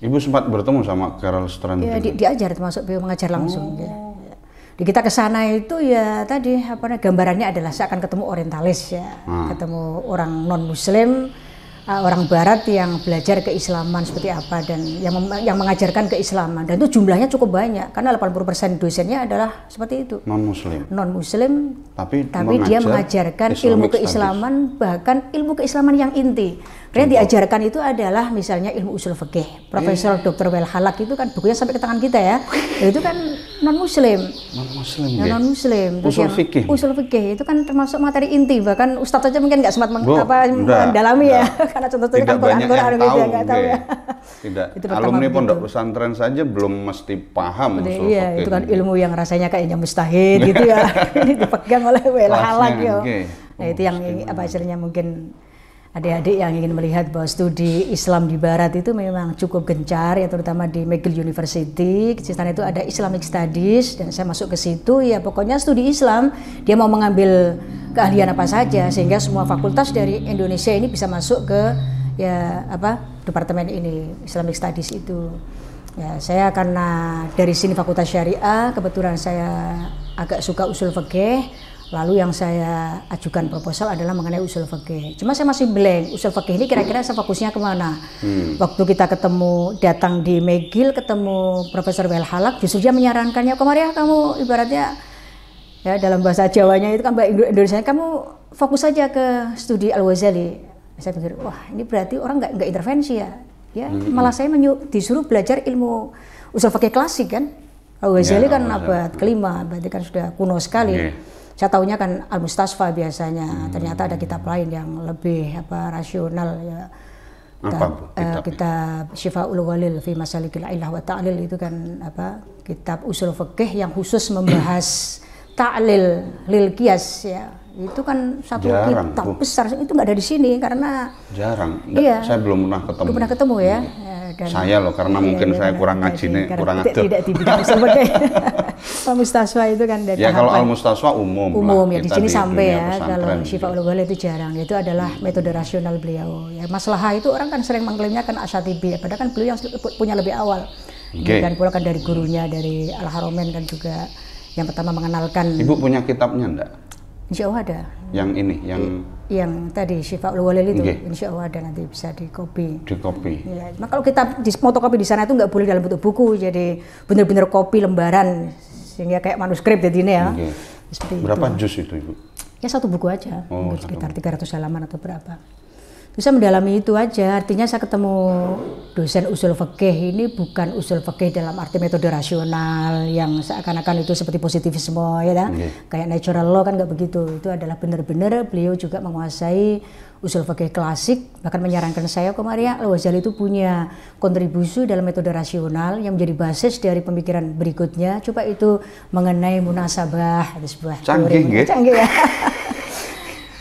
Ibu sempat bertemu sama Carol Stanbrink. Iya, di,
diajar termasuk beliau mengajar langsung. Ya. Oh. Ya. Di kita ke sana itu ya tadi apa gambarannya adalah saya akan ketemu orientalis ya, hmm. ketemu orang non Muslim uh, orang Barat yang belajar keislaman seperti apa dan yang yang mengajarkan keislaman dan itu jumlahnya cukup banyak karena 80% dosennya adalah seperti itu non Muslim non Muslim
tapi tapi mengajar dia mengajarkan Islamic ilmu keislaman
studies. bahkan ilmu keislaman yang inti yang diajarkan itu adalah misalnya ilmu usul fikih. Profesor yeah. Dr. Welhalak itu kan bukunya sampai ke tangan kita ya. itu kan non muslim.
Non muslim. Ya, iya. non muslim. usul fikih. Usul
fikih itu kan termasuk materi inti bahkan ustadz saja mungkin nggak sempat meng, Bo, apa mendalami ya karena contoh-contohnya kan Quran Quran tahu, nggak tahu ya.
Tidak. itu Alumni pondok pesantren saja belum mesti paham Jadi, usul iya, fikih. itu kan
ilmu yang rasanya kayaknya mustahil gitu ya. Ini dipegang oleh Welhalak ya. Okay. Nah, itu yang apa hasilnya mungkin adik-adik yang ingin melihat bahwa studi Islam di Barat itu memang cukup gencar ya terutama di McGill University di sana itu ada Islamic Studies dan saya masuk ke situ ya pokoknya studi Islam dia mau mengambil keahlian apa saja sehingga semua fakultas dari Indonesia ini bisa masuk ke ya apa departemen ini Islamic Studies itu ya saya karena dari sini fakultas syariah kebetulan saya agak suka usul fikih Lalu yang saya ajukan proposal adalah mengenai usul fakih. Cuma saya masih blank, usul fakih ini kira-kira saya fokusnya kemana? Hmm. Waktu kita ketemu, datang di Megil, ketemu Profesor Welhalak, justru dia menyarankannya, kemarin kamu ibaratnya, ya dalam bahasa Jawanya itu kan bahasa Indonesia, kamu fokus saja ke studi al Wazali. Saya pikir, wah ini berarti orang nggak nggak intervensi ya. Ya, hmm. malah saya menyu, disuruh belajar ilmu usul fakih klasik kan. Al-Ghazali ya, kan abad kelima, berarti kan sudah kuno sekali. Yeah saya tahunya kan Al Mustasfa biasanya. Hmm. Ternyata ada kitab lain yang lebih apa rasional ya. Kita, uh, kitab eh, Syifa Ul Walil fi Masalikil Ilah wa Ta'lil itu kan apa kitab usul fikih yang khusus membahas ta'lil lil kias ya itu kan satu jarang, kitab besar itu nggak ada di sini karena
jarang. iya. Saya belum pernah ketemu. Belum pernah
ketemu ya. Hmm. ya. dan saya
loh karena iya, mungkin iya, saya iya. kurang ngaji nih, kurang ngerti Tidak
tidak sebagai al mustaswa itu kan dari Ya kalau al mustaswa
umum. Umum lah, ya di sini sampai ya kalau Syifa
gitu. ul itu jarang. Itu adalah hmm. metode rasional beliau. Ya masalah itu orang kan sering mengklaimnya kan asatibi ya. Padahal kan beliau yang punya lebih awal. Okay. Dan pula kan dari gurunya dari Al Haromen kan juga yang pertama mengenalkan. Ibu
punya kitabnya enggak? Insya Allah ada. Yang ini, yang
yang tadi Syifa ulwalil itu, okay. Insya Allah ada nanti bisa di copy. Di copy. Ya, nah, kalau kita di fotokopi di sana itu nggak boleh dalam bentuk buku, jadi benar-benar kopi lembaran sehingga kayak manuskrip jadi ini ya. Okay. Berapa jus itu ibu? Ya satu buku aja, oh, mungkin sekitar 300 halaman atau berapa bisa mendalami itu aja. Artinya saya ketemu dosen usul fikih ini bukan usul fikih dalam arti metode rasional yang seakan-akan itu seperti positivisme ya, kan? okay. Iya. kayak natural law kan nggak begitu. Itu adalah benar-benar beliau juga menguasai usul fikih klasik. Bahkan menyarankan saya kok Maria Al wazali itu punya kontribusi dalam metode rasional yang menjadi basis dari pemikiran berikutnya. Coba itu mengenai munasabah, ada sebuah canggih, teori. Ya. canggih ya.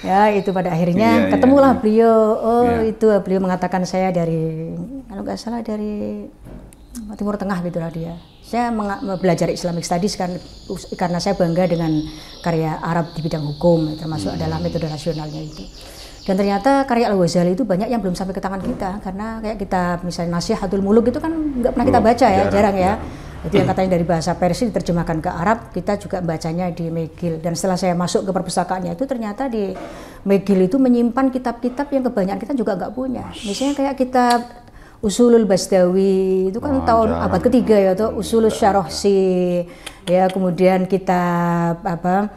ya itu pada akhirnya iya, iya, ketemulah iya. beliau oh iya. itu beliau mengatakan saya dari kalau nggak salah dari Timur Tengah gitulah dia saya belajar Islamic Studies kan karena saya bangga dengan karya Arab di bidang hukum termasuk hmm. adalah metode rasionalnya itu dan ternyata karya Al Ghazali itu banyak yang belum sampai ke tangan kita karena kayak kita misalnya Nasihatul Muluk itu kan nggak pernah kita oh, baca ya jarang, ya, ya. Itu yang katanya dari bahasa Persia diterjemahkan ke Arab, kita juga bacanya di Megil. Dan setelah saya masuk ke perpustakaannya itu ternyata di Megil itu menyimpan kitab-kitab yang kebanyakan kita juga nggak punya. Misalnya kayak kitab Usulul Basdawi itu kan oh, tahun jarang. abad ketiga ya atau iya, Usulul Syarohsi ya kemudian kitab apa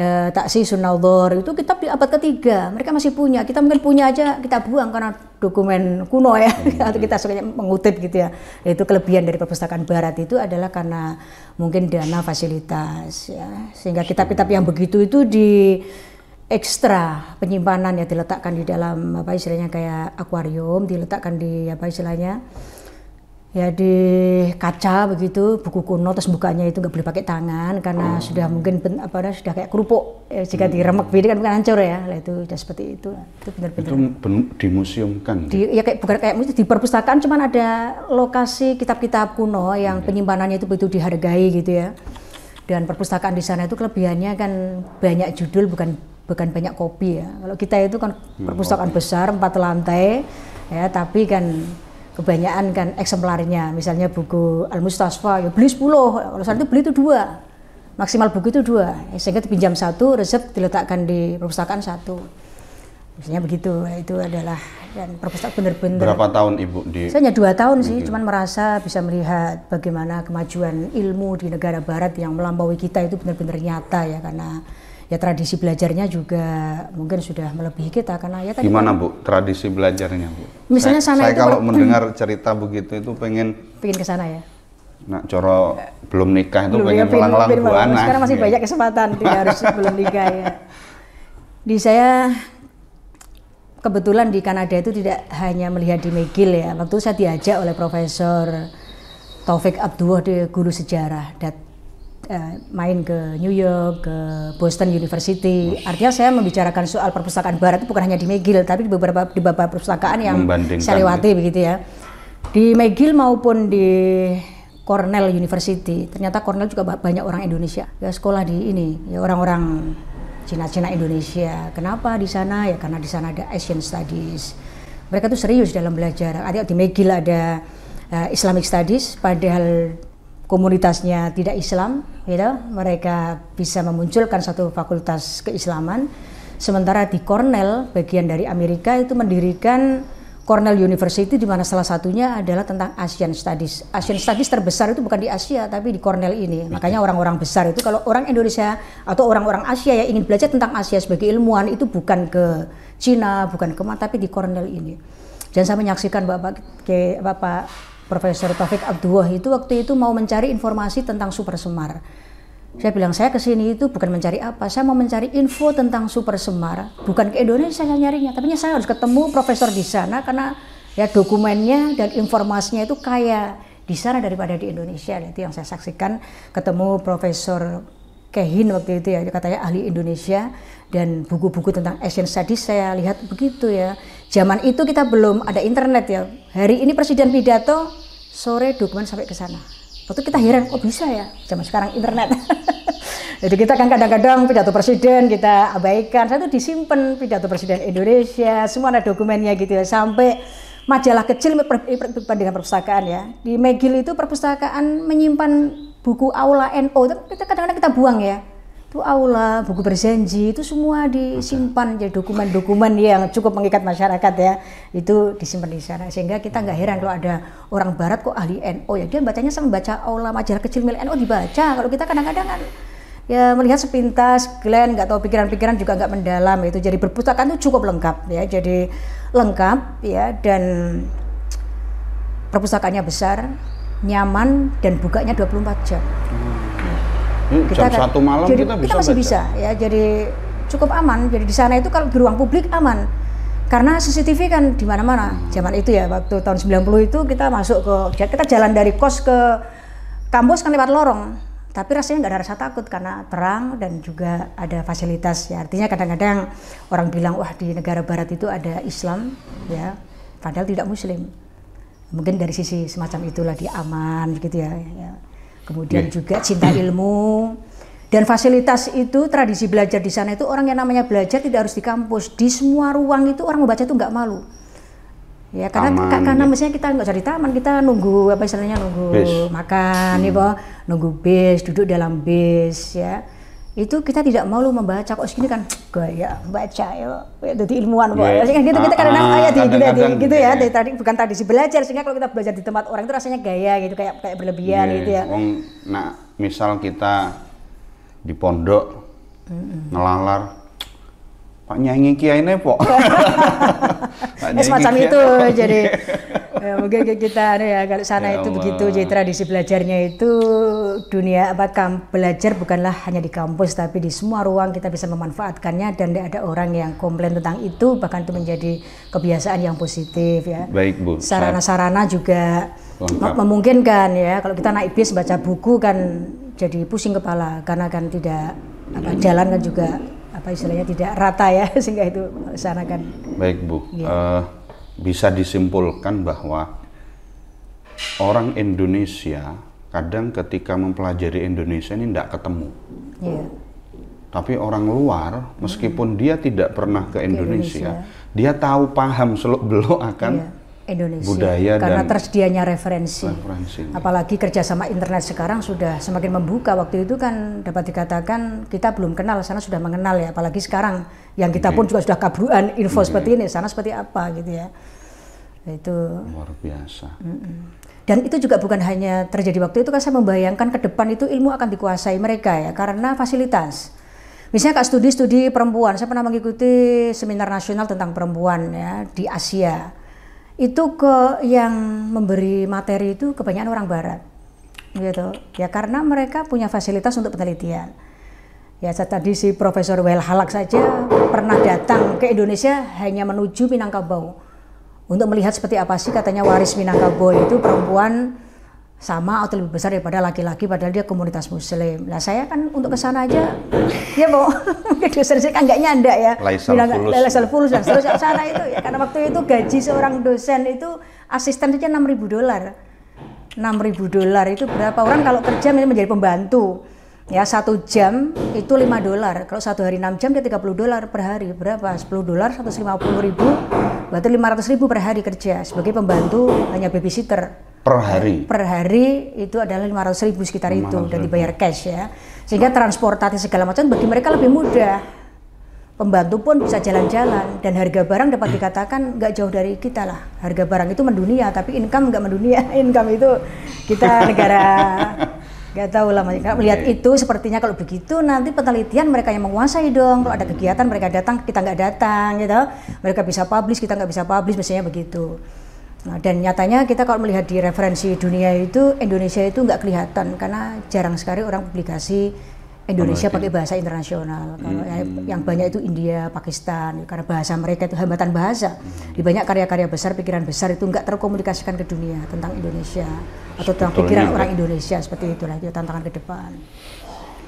e, taksi sunnawdor itu kitab di abad ketiga mereka masih punya kita mungkin punya aja kita buang karena dokumen kuno ya hmm, atau hmm. kita sukanya mengutip gitu ya itu kelebihan dari perpustakaan barat itu adalah karena mungkin dana fasilitas ya sehingga kitab-kitab yang begitu itu di ekstra penyimpanan ya diletakkan di dalam apa istilahnya kayak akuarium diletakkan di apa istilahnya ya di kaca begitu buku kuno terus bukanya itu nggak boleh pakai tangan karena oh. sudah mungkin ben, apa sudah kayak kerupuk ya, jika hmm. diremek begini kan bukan hancur ya lah itu sudah seperti itu itu
benar-benar itu di museum gitu? di,
ya kayak bukan kayak di perpustakaan cuman ada lokasi kitab-kitab kuno yang hmm. penyimpanannya itu begitu dihargai gitu ya dan perpustakaan di sana itu kelebihannya kan banyak judul bukan bukan banyak kopi ya kalau kita itu kan hmm, perpustakaan besar empat lantai ya tapi kan kebanyakan kan eksemplarnya misalnya buku Al Mustasfa ya beli 10 kalau saat itu beli itu dua maksimal buku itu dua ya, sehingga pinjam satu resep diletakkan di perpustakaan satu misalnya begitu ya, itu adalah dan perpustakaan benar-benar berapa
tahun ibu di saya hanya dua
tahun sih cuman merasa bisa melihat bagaimana kemajuan ilmu di negara barat yang melampaui kita itu benar-benar nyata ya karena ya tradisi belajarnya juga mungkin sudah melebihi kita karena ya tadi gimana kan, bu
tradisi belajarnya bu misalnya saya, sana saya itu kalau kan- mendengar cerita begitu itu pengen pengen ke sana ya nak coro belum nikah itu belum pengen ya, melanglang buana sekarang masih gitu ya. banyak
kesempatan tidak harus belum nikah ya di saya kebetulan di Kanada itu tidak hanya melihat di McGill ya waktu saya diajak oleh Profesor Taufik Abdullah guru sejarah dat Eh, main ke New York, ke Boston University. Artinya saya membicarakan soal perpustakaan barat itu bukan hanya di McGill, tapi di beberapa di beberapa perpustakaan yang saya lewati gitu. begitu ya. Di McGill maupun di Cornell University. Ternyata Cornell juga banyak orang Indonesia. Ya sekolah di ini, ya orang-orang Cina-Cina Indonesia. Kenapa di sana? Ya karena di sana ada Asian Studies. Mereka tuh serius dalam belajar. Ada di McGill ada uh, Islamic Studies, padahal komunitasnya tidak Islam, you gitu. mereka bisa memunculkan satu fakultas keislaman. Sementara di Cornell, bagian dari Amerika itu mendirikan Cornell University di mana salah satunya adalah tentang Asian Studies. Asian Studies terbesar itu bukan di Asia tapi di Cornell ini. Makanya orang-orang besar itu kalau orang Indonesia atau orang-orang Asia yang ingin belajar tentang Asia sebagai ilmuwan itu bukan ke Cina, bukan ke mana tapi di Cornell ini. Dan saya menyaksikan Bapak Bapak Profesor Taufik Abdullah itu waktu itu mau mencari informasi tentang Super Semar. Saya bilang saya ke sini itu bukan mencari apa, saya mau mencari info tentang Super Semar, bukan ke Indonesia saya nyarinya, tapi saya harus ketemu profesor di sana karena ya dokumennya dan informasinya itu kaya di sana daripada di Indonesia. Nah, itu yang saya saksikan ketemu profesor Kehin waktu itu ya, katanya ahli Indonesia dan buku-buku tentang Asian Studies saya lihat begitu ya zaman itu kita belum ada internet ya. Hari ini presiden pidato, sore dokumen sampai ke sana. Waktu kita heran, oh bisa ya, zaman sekarang internet. Jadi kita kan kadang-kadang pidato presiden kita abaikan, satu disimpan pidato presiden Indonesia, semua ada dokumennya gitu ya, sampai majalah kecil dengan perpustakaan ya. Di McGill itu perpustakaan menyimpan buku aula NO, itu kita kadang-kadang kita buang ya itu aula, buku berjanji, itu semua disimpan jadi dokumen-dokumen yang cukup mengikat masyarakat ya. Itu disimpan di sana sehingga kita nggak heran kalau ada orang barat kok ahli NO ya dia bacanya sama baca aula majalah kecil milik NO dibaca. Kalau kita kadang-kadang kan ya melihat sepintas Glenn nggak tahu pikiran-pikiran juga nggak mendalam itu jadi perpustakaan itu cukup lengkap ya jadi lengkap ya dan perpustakaannya besar nyaman dan bukanya 24 jam. Hmm
Hmm, kita jam satu malam jadi, kita bisa kita masih baca. bisa
ya. Jadi cukup aman. Jadi di sana itu kalau di ruang publik aman. Karena CCTV kan di mana-mana. Hmm. Zaman itu ya waktu tahun 90 itu kita masuk ke ya, kita jalan dari kos ke kampus kan lewat lorong. Tapi rasanya nggak ada rasa takut karena terang dan juga ada fasilitas ya. Artinya kadang-kadang orang bilang wah di negara barat itu ada Islam ya, padahal tidak muslim. Mungkin dari sisi semacam itulah dia aman gitu ya. ya kemudian yeah. juga cinta ilmu dan fasilitas itu tradisi belajar di sana itu orang yang namanya belajar tidak harus di kampus di semua ruang itu orang membaca itu nggak malu ya karena taman, karena ya. misalnya kita nggak cari taman kita nunggu apa istilahnya nunggu bis. makan hmm. ya nunggu bis duduk dalam bis ya itu kita tidak mau membaca kok segini kan gaya baca ya jadi ilmuwan kok yeah. kan gitu kita kadang ah, kayak di, kadang -kadang, gitu ya, gitu ya. dari tadi bukan tadi tradisi belajar sehingga kalau kita belajar di tempat orang itu rasanya gaya gitu kayak kayak berlebihan yeah. gitu ya
nah misal kita di pondok mm -mm. ngelalar Pak Nyanyi Kiai Nepo. semacam itu jadi
ya, mungkin kita ya kalau sana ya itu Allah. begitu jadi tradisi belajarnya itu dunia apa kam, belajar bukanlah hanya di kampus tapi di semua ruang kita bisa memanfaatkannya dan tidak ada orang yang komplain tentang itu bahkan itu menjadi kebiasaan yang positif ya.
Baik Bu. Sarana-sarana
juga Lengkap. memungkinkan ya kalau kita naik bis baca buku kan jadi pusing kepala karena kan tidak apa, jalan kan juga apa istilahnya tidak rata ya sehingga itu melaksanakan.
Baik Bu, ya. uh, bisa disimpulkan bahwa orang Indonesia kadang ketika mempelajari Indonesia ini tidak ketemu. Ya. Tapi orang luar meskipun hmm. dia tidak pernah ke, ke Indonesia, Indonesia, dia tahu paham seluk beluk akan. Ya
Indonesia budaya karena dan tersedianya referensi. referensi apalagi kerjasama internet sekarang sudah semakin membuka waktu itu kan dapat dikatakan kita belum kenal sana sudah mengenal ya apalagi sekarang yang kita okay. pun juga sudah kabruan info okay. seperti ini sana seperti apa gitu ya
itu luar biasa mm -mm.
dan itu juga bukan hanya terjadi waktu itu kan saya membayangkan ke depan itu ilmu akan dikuasai mereka ya karena fasilitas misalnya kak studi-studi perempuan saya pernah mengikuti seminar nasional tentang perempuan ya di Asia itu ke yang memberi materi itu kebanyakan orang barat gitu ya karena mereka punya fasilitas untuk penelitian ya tadi si Profesor Wael Halak saja pernah datang ke Indonesia hanya menuju Minangkabau untuk melihat seperti apa sih katanya waris Minangkabau itu perempuan sama atau lebih besar daripada laki-laki padahal dia komunitas muslim. Nah saya kan untuk ke sana aja ya mau dosen saya kan nggak nyanda ya.
Laisal Bilang, fulus. Laisal fulus nah, sana
itu ya karena waktu itu gaji seorang dosen itu asisten saja 6000 dolar. 6000 dolar itu berapa orang kalau kerja menjadi pembantu ya satu jam itu 5 dolar kalau satu hari 6 jam dia 30 dolar per hari berapa 10 dolar 150 ribu berarti 500 ribu per hari kerja sebagai pembantu hanya babysitter
per hari per
hari itu adalah 500 ribu sekitar 500 itu ribu. dan dibayar cash ya sehingga transportasi segala macam bagi mereka lebih mudah pembantu pun bisa jalan-jalan dan harga barang dapat dikatakan nggak jauh dari kita lah harga barang itu mendunia tapi income nggak mendunia income itu kita negara nggak tahu lah mereka melihat itu sepertinya kalau begitu nanti penelitian mereka yang menguasai dong kalau ada kegiatan mereka datang kita nggak datang gitu mereka bisa publish kita nggak bisa publish biasanya begitu Nah, dan nyatanya kita kalau melihat di referensi dunia itu Indonesia itu nggak kelihatan karena jarang sekali orang publikasi Indonesia pakai bahasa internasional. Kalau hmm, hmm, yang, banyak hmm. itu India, Pakistan karena bahasa mereka itu hambatan bahasa. Di banyak karya-karya besar, pikiran besar itu nggak terkomunikasikan ke dunia tentang Indonesia atau tentang pikiran orang Indonesia seperti itulah itu tantangan ke depan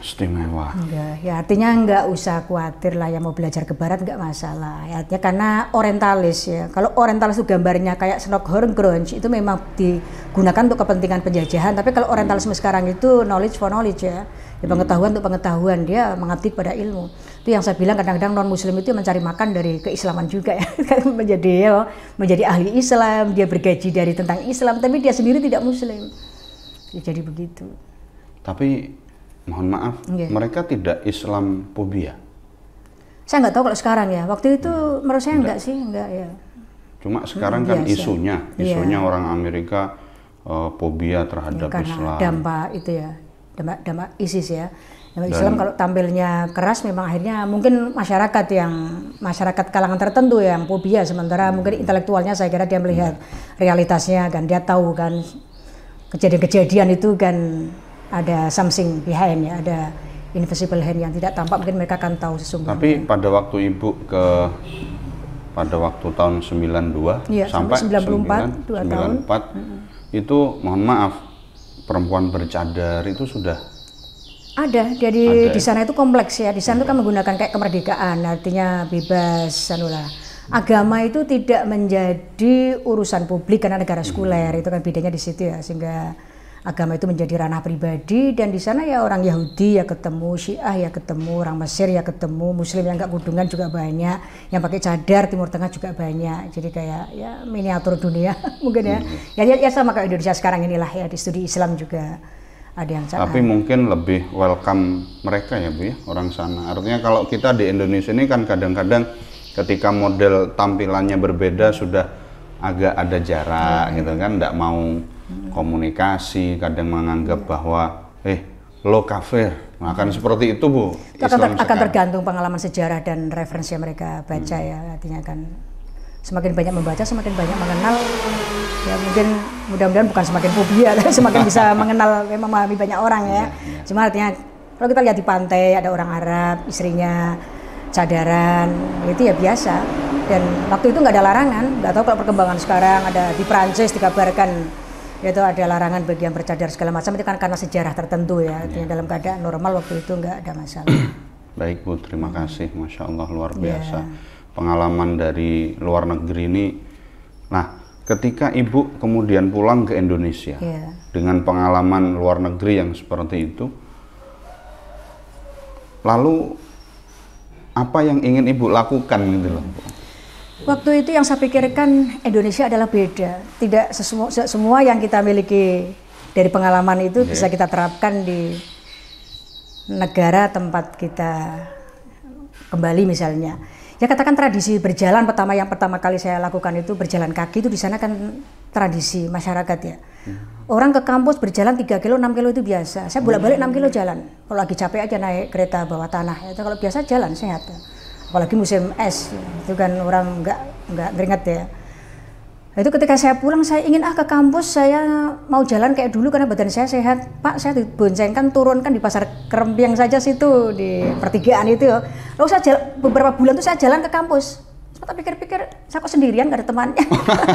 istimewa. enggak
ya artinya nggak usah khawatir lah yang mau belajar ke barat nggak masalah. Ya, artinya karena orientalis ya. Kalau orientalis itu gambarnya kayak horn Grunge itu memang digunakan untuk kepentingan penjajahan. Tapi kalau orientalisme hmm. sekarang itu knowledge for knowledge ya. Ya, hmm. pengetahuan hmm. untuk pengetahuan dia mengabdi pada ilmu itu yang saya bilang kadang-kadang non muslim itu mencari makan dari keislaman juga ya menjadi ya, menjadi ahli Islam dia bergaji dari tentang Islam tapi dia sendiri tidak muslim ya, jadi begitu
tapi mohon maaf, yeah. mereka tidak Islam pobia
Saya nggak tahu kalau sekarang ya. Waktu itu hmm. menurut saya nggak sih, nggak ya.
Cuma sekarang hmm, kan biasa. isunya, iya. isunya yeah. orang Amerika uh, terhadap ya, karena Islam. Dampak
itu ya, dampak dampak ISIS ya. Dampak Dan, Islam kalau tampilnya keras, memang akhirnya mungkin masyarakat yang masyarakat kalangan tertentu yang pobia sementara hmm. mungkin intelektualnya saya kira dia melihat hmm. realitasnya kan, dia tahu kan kejadian-kejadian itu kan ada something behind ya, ada invisible hand yang tidak tampak mungkin mereka akan tahu sesungguhnya. Tapi
pada waktu Ibu ke pada waktu tahun 92 ya, sampai 94 9, empat 94, tahun. itu mohon maaf perempuan bercadar itu sudah
ada jadi di sana itu kompleks ya di sana itu kan iya. menggunakan kayak kemerdekaan artinya bebas sanula agama itu tidak menjadi urusan publik karena negara sekuler hmm. itu kan bedanya di situ ya sehingga agama itu menjadi ranah pribadi dan di sana ya orang Yahudi ya ketemu Syiah ya ketemu orang Mesir ya ketemu Muslim yang nggak kudungan juga banyak yang pakai cadar Timur Tengah juga banyak jadi kayak ya miniatur dunia mungkin ya. Hmm. ya ya ya sama kayak Indonesia sekarang inilah ya di studi Islam juga ada yang sana tapi
mungkin lebih welcome mereka ya bu ya orang sana artinya kalau kita di Indonesia ini kan kadang-kadang ketika model tampilannya berbeda sudah agak ada jarak hmm. gitu kan nggak mau komunikasi kadang menganggap bahwa eh lo kafir nah, akan hmm. seperti itu bu itu akan, ter akan
tergantung pengalaman sejarah dan referensi yang mereka baca hmm. ya artinya kan semakin banyak membaca semakin banyak mengenal ya mungkin mudah-mudahan bukan semakin fobia semakin bisa mengenal memang ya, memahami banyak orang ya, yeah, ya. Iya. cuma artinya kalau kita lihat di pantai ada orang Arab istrinya cadaran itu ya biasa dan waktu itu nggak ada larangan nggak tahu kalau perkembangan sekarang ada di Prancis dikabarkan yaitu ada larangan bagi yang bercadar segala macam itu kan karena sejarah tertentu ya artinya ya. dalam keadaan normal waktu itu nggak ada masalah
baik bu terima kasih masya Allah luar ya. biasa ya. pengalaman dari luar negeri ini nah ketika ibu kemudian pulang ke Indonesia ya. dengan pengalaman luar negeri yang seperti itu lalu apa yang ingin ibu lakukan gitu loh bu
Waktu itu yang saya pikirkan Indonesia adalah beda. Tidak semua semua yang kita miliki dari pengalaman itu yeah. bisa kita terapkan di negara tempat kita kembali misalnya. Ya katakan tradisi berjalan pertama yang pertama kali saya lakukan itu berjalan kaki itu di sana kan tradisi masyarakat ya. Hmm. Orang ke kampus berjalan 3 kilo, 6 kilo itu biasa. Saya bolak-balik 6 hmm. kilo jalan. Kalau lagi capek aja naik kereta bawah tanah. Itu kalau biasa jalan sehat apalagi musim es itu kan orang nggak nggak keringat ya itu ketika saya pulang saya ingin ah ke kampus saya mau jalan kayak dulu karena badan saya sehat pak saya diboncengkan turunkan di pasar kerempiang saja situ di pertigaan itu lalu saya jalan, beberapa bulan tuh saya jalan ke kampus saya pikir-pikir saya kok sendirian gak ada temannya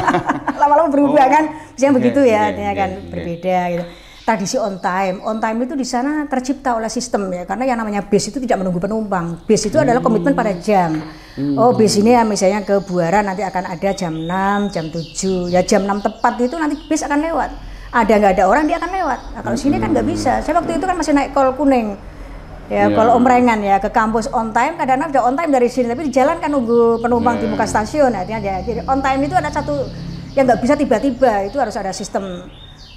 lama-lama berubah oh. kan biasanya begitu iya, ya yeah, yeah, iya, kan yeah. berbeda gitu tradisi on time. On time itu di sana tercipta oleh sistem ya, karena yang namanya bis itu tidak menunggu penumpang. Bis itu adalah komitmen pada jam. Hmm. Oh, bis ini ya misalnya ke Buara nanti akan ada jam 6, jam 7. Ya jam 6 tepat itu nanti bis akan lewat. Ada nggak ada orang dia akan lewat. Nah, kalau sini kan nggak hmm. bisa. Saya waktu itu kan masih naik kol kuning.
Ya, yeah. kalau omrengan
ya ke kampus on time kadang-kadang udah on time dari sini tapi di jalan kan nunggu penumpang yeah. di iya. muka stasiun artinya nah, jadi on time itu ada satu yang nggak bisa tiba-tiba itu harus ada sistem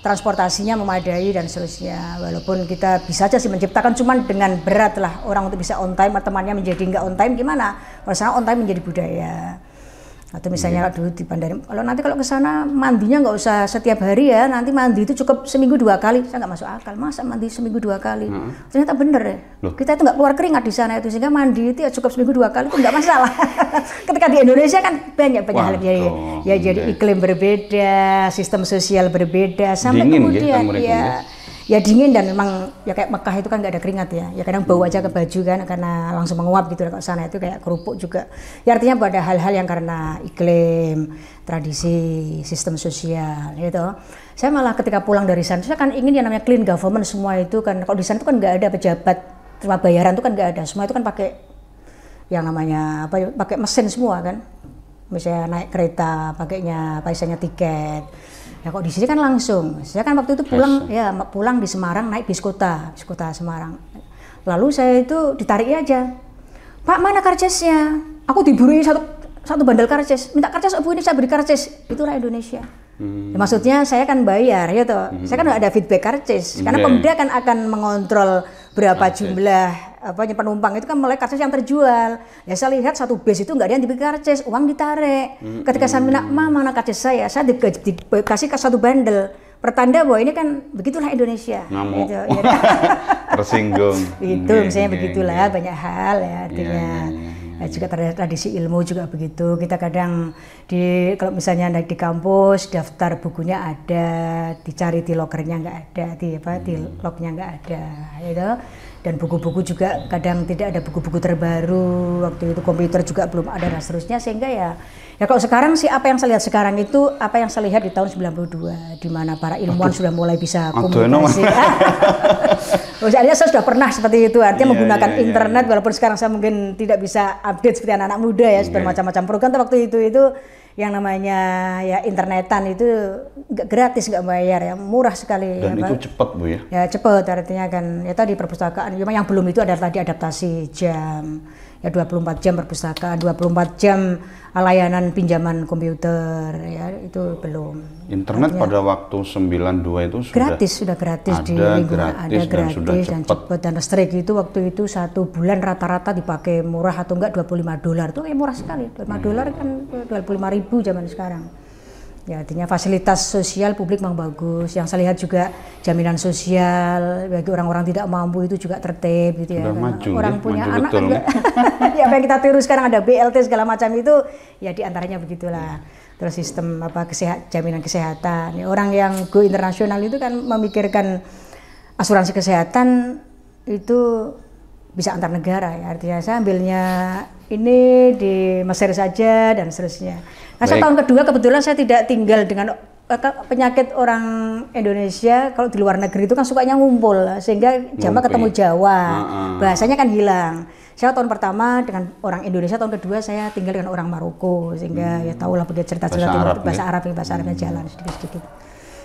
transportasinya memadai dan seterusnya. Walaupun kita bisa aja sih menciptakan cuman dengan berat lah orang untuk bisa on time temannya menjadi nggak on time gimana? Kalau on time menjadi budaya atau misalnya yeah. dulu di Bandarim. kalau nanti kalau ke sana mandinya nggak usah setiap hari ya nanti mandi itu cukup seminggu dua kali saya nggak masuk akal masa mandi seminggu dua kali hmm. ternyata bener ya Loh. kita itu nggak keluar keringat di sana itu sehingga mandi itu ya cukup seminggu dua kali itu nggak masalah ketika di Indonesia kan banyak banyak hal ya, ya, ya jadi iya. iklim berbeda sistem sosial berbeda sampai Dingin, ya kemudian ya, ya ya dingin dan memang ya kayak Mekah itu kan nggak ada keringat ya ya kadang bau aja ke baju kan karena langsung menguap gitu kalau sana itu kayak kerupuk juga ya artinya pada hal-hal yang karena iklim tradisi sistem sosial gitu saya malah ketika pulang dari sana saya kan ingin yang namanya clean government semua itu kan kalau di sana itu kan nggak ada pejabat terima bayaran itu kan nggak ada semua itu kan pakai yang namanya apa pakai mesin semua kan misalnya naik kereta pakainya paisanya tiket Ya kok di sini kan langsung. Saya kan waktu itu pulang Langsung. ya pulang di Semarang naik bis kota, bis kota Semarang. Lalu saya itu ditarik aja. Pak mana karcisnya? Aku diburu satu satu bandel karcis. Minta karcis oh, bu ini saya beri karcis. Itu rakyat Indonesia. Hmm. Maksudnya saya kan bayar ya toh. Hmm. Saya kan hmm. nggak ada feedback karcis. Karena yeah. Iya. Pemda kan akan mengontrol berapa okay. jumlah Eh, banyak penumpang itu kan mulai karcis yang terjual. Ya saya lihat satu bis itu nggak ada yang dibeli karcis, uang ditarik. hmm Ketika saya minta, "Ma, mana karcis saya?" Saya dikasih di, di, di, satu bandel. Pertanda bahwa ini kan begitulah Indonesia. Ngamuk. Gitu, ya. Kan?
Tersinggung. itu yeah, misalnya yeah, begitulah yeah.
banyak hal ya artinya. Yeah, yeah, yeah. Ya, juga tradisi ilmu juga begitu. Kita kadang di kalau misalnya naik di kampus daftar bukunya ada, dicari di lokernya nggak ada, di apa di lognya nggak ada, gitu dan buku-buku juga kadang tidak ada buku-buku terbaru waktu itu komputer juga belum ada dan seterusnya sehingga ya ya kalau sekarang sih apa yang saya lihat sekarang itu apa yang saya lihat di tahun 92 di mana para ilmuwan Aduh. sudah mulai bisa komunikasi Aduh, oh, saya sudah pernah seperti itu artinya yeah, menggunakan yeah, iya, internet yeah, walaupun sekarang saya mungkin tidak bisa update seperti anak-anak muda ya Seperti iya. macam-macam program waktu itu itu yang namanya ya internetan itu nggak gratis nggak bayar ya murah sekali dan ya, itu Pak. cepat bu ya ya cepet artinya kan ya tadi perpustakaan cuma yang belum itu adalah tadi adaptasi jam ya 24 jam perpustakaan, 24 jam layanan pinjaman komputer ya itu belum. Internet Artinya, pada
waktu 92 itu sudah gratis
sudah gratis ada di lingkungan gratis ada gratis dan sudah dan cepat. cepat dan listrik itu waktu itu satu bulan rata-rata dipakai murah atau enggak 25 dolar itu eh, murah sekali 25 hmm. dolar kan 25 ribu zaman sekarang Ya, artinya fasilitas sosial publik memang bagus. Yang saya lihat juga jaminan sosial bagi orang-orang tidak mampu itu juga tertib gitu ya. Maju, orang ya, punya anak betul, juga, ya apa yang kita tiru sekarang ada BLT segala macam itu ya diantaranya begitulah. Ya. Terus sistem apa kesehat, jaminan kesehatan. Ya, orang yang go internasional itu kan memikirkan asuransi kesehatan itu bisa antar negara ya. Artinya saya ambilnya ini di Mesir saja dan seterusnya. Nah, saya tahun kedua kebetulan saya tidak tinggal dengan penyakit orang Indonesia kalau di luar negeri itu kan sukanya ngumpul sehingga jama ketemu Jawa uh-uh. bahasanya kan hilang saya tahun pertama dengan orang Indonesia tahun kedua saya tinggal dengan orang Maroko sehingga hmm. ya tahulah begitu cerita-cerita bahasa bahasa ya. Arab bahasa Arabnya hmm. jalan sedikit-sedikit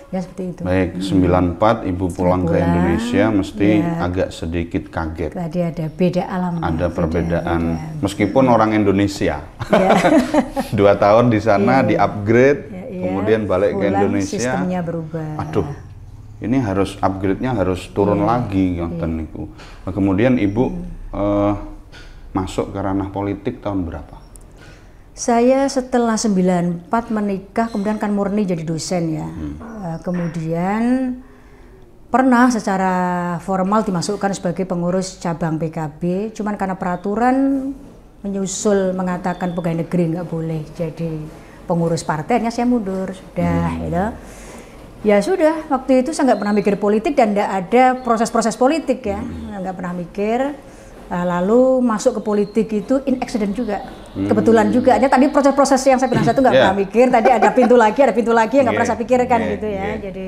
ya seperti itu baik 94
hmm. ibu pulang, pulang ke Indonesia mesti ya. agak sedikit kaget
tadi ada beda
alam ada perbedaan iya. meskipun orang Indonesia ya. dua tahun di sana ya. di upgrade ya, ya. kemudian balik pulang, ke Indonesia sistemnya berubah aduh ini harus upgrade-nya harus turun ya. lagi ngoten ya. niku nah, kemudian ibu ya. uh, masuk ke ranah politik tahun berapa
saya setelah 94 menikah, kemudian kan murni jadi dosen ya. Hmm. Eh, kemudian pernah secara formal dimasukkan sebagai pengurus cabang PKB, cuman karena peraturan menyusul mengatakan pegawai negeri nggak boleh jadi pengurus partainya, saya mundur sudah, hmm. ya. Ya sudah, waktu itu saya nggak pernah mikir politik dan nggak ada proses-proses politik ya, hmm. nggak pernah mikir. Nah, lalu masuk ke politik itu in accident juga. Hmm. Kebetulan juga. Aja tadi proses-proses yang saya bilang saya itu nggak yeah. pernah mikir. Tadi ada pintu lagi, ada pintu lagi yang nggak pernah iya. saya pikirkan yeah. gitu ya. Yeah. Jadi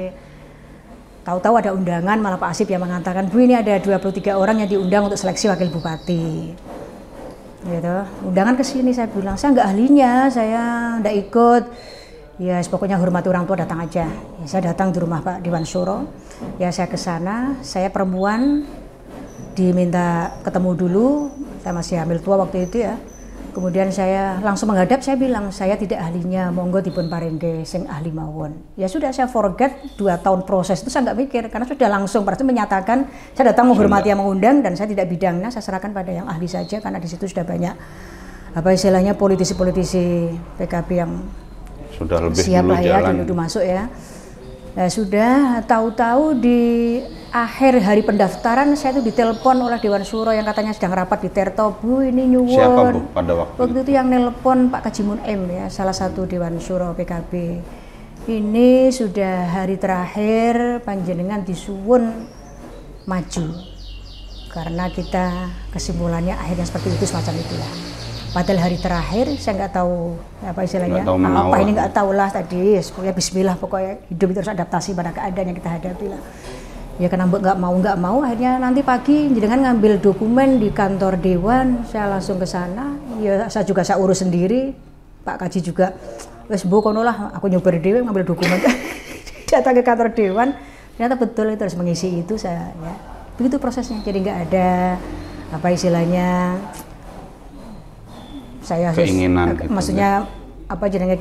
tahu-tahu ada undangan malah Pak Asip yang mengatakan, "Bu, ini ada 23 orang yang diundang untuk seleksi wakil bupati." Gitu. Undangan ke sini saya bilang, "Saya nggak ahlinya, saya nggak ikut." Ya, yes, pokoknya hormat orang tua datang aja. saya datang di rumah Pak Dewan Suro. Ya, saya ke sana, saya perempuan, diminta ketemu dulu saya masih hamil tua waktu itu ya kemudian saya langsung menghadap saya bilang saya tidak ahlinya monggo dipun parende sing ahli mawon ya sudah saya forget dua tahun proses itu saya nggak mikir karena sudah langsung berarti menyatakan saya datang menghormati yang mengundang dan saya tidak bidangnya saya serahkan pada yang ahli saja karena di situ sudah banyak apa istilahnya politisi-politisi PKB yang
sudah lebih siap lah ya jalan. dulu
masuk ya nah, sudah tahu-tahu di akhir hari pendaftaran saya itu ditelepon oleh Dewan Suro yang katanya sedang rapat di Terto Bu ini nyuwun siapa Bu pada waktu waktu itu, itu yang nelpon Pak Kajimun M ya salah satu Dewan Suro PKB ini sudah hari terakhir panjenengan disuwun maju karena kita kesimpulannya akhirnya seperti itu semacam itulah ya. padahal hari terakhir saya nggak tahu apa istilahnya tahu apa ini nggak tahu lah tadi pokoknya Bismillah pokoknya hidup itu harus adaptasi pada keadaan yang kita hadapi lah ya karena nggak mau nggak mau akhirnya nanti pagi jenengan ngambil dokumen di kantor dewan saya langsung ke sana ya saya juga saya urus sendiri Pak Kaji juga wes bu lah aku nyobar dewan ngambil dokumen datang ke kantor dewan ternyata betul itu harus mengisi itu saya ya. begitu prosesnya jadi nggak ada apa istilahnya saya keinginan harus, gitu, maksudnya gitu. apa jenenge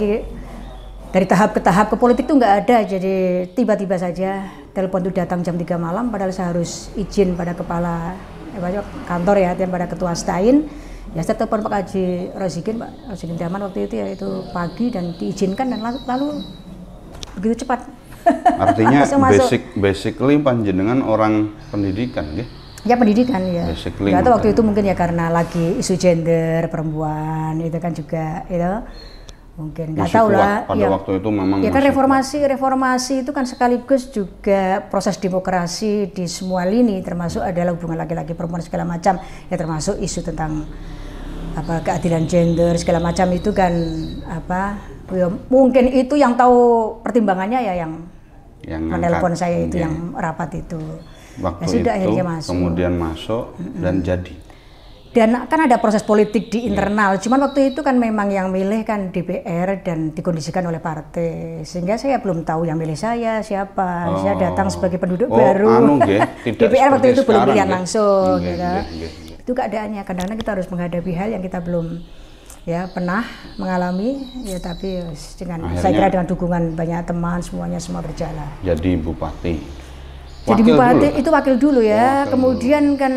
dari tahap ke tahap ke politik tuh nggak ada jadi tiba-tiba saja telepon itu datang jam 3 malam padahal saya harus izin pada kepala eh, kantor ya pada ketua stain ya saya telepon Pak Haji Rozikin Pak Rosikin Daman waktu itu ya itu pagi dan diizinkan dan lalu, lalu begitu cepat artinya basic
basically panjenengan orang pendidikan ya
ya pendidikan ya basically, atau waktu itu mungkin ya karena lagi isu gender perempuan itu kan juga itu you know mungkin nggak tahu lah pada ya, waktu
itu memang ya kan reformasi
kuat. reformasi itu kan sekaligus juga proses demokrasi di semua lini termasuk adalah hubungan laki-laki perempuan segala macam ya termasuk isu tentang apa keadilan gender segala macam itu kan apa ya, mungkin itu yang tahu pertimbangannya ya yang
yang menelpon saya itu ya.
yang rapat itu. Ya
waktu ya sudah, itu masuk. kemudian masuk mm -mm. dan jadi
dan kan ada proses politik di iya. internal. Yeah. Cuman waktu itu kan memang yang milih kan DPR dan dikondisikan oleh partai. Sehingga saya belum tahu yang milih saya siapa. Oh. Saya datang sebagai penduduk oh, baru. Anu, ya. DPR waktu itu belum pilihan langsung yeah, gitu. Yeah, yeah, yeah. Itu keadaannya Karena kita harus menghadapi hal yang kita belum ya pernah mengalami ya tapi ya, dengan Akhirnya, saya kira dengan dukungan banyak teman semuanya semua berjalan.
Jadi bupati. Wakil jadi bupati dulu. itu
wakil dulu ya. Wakil kemudian kan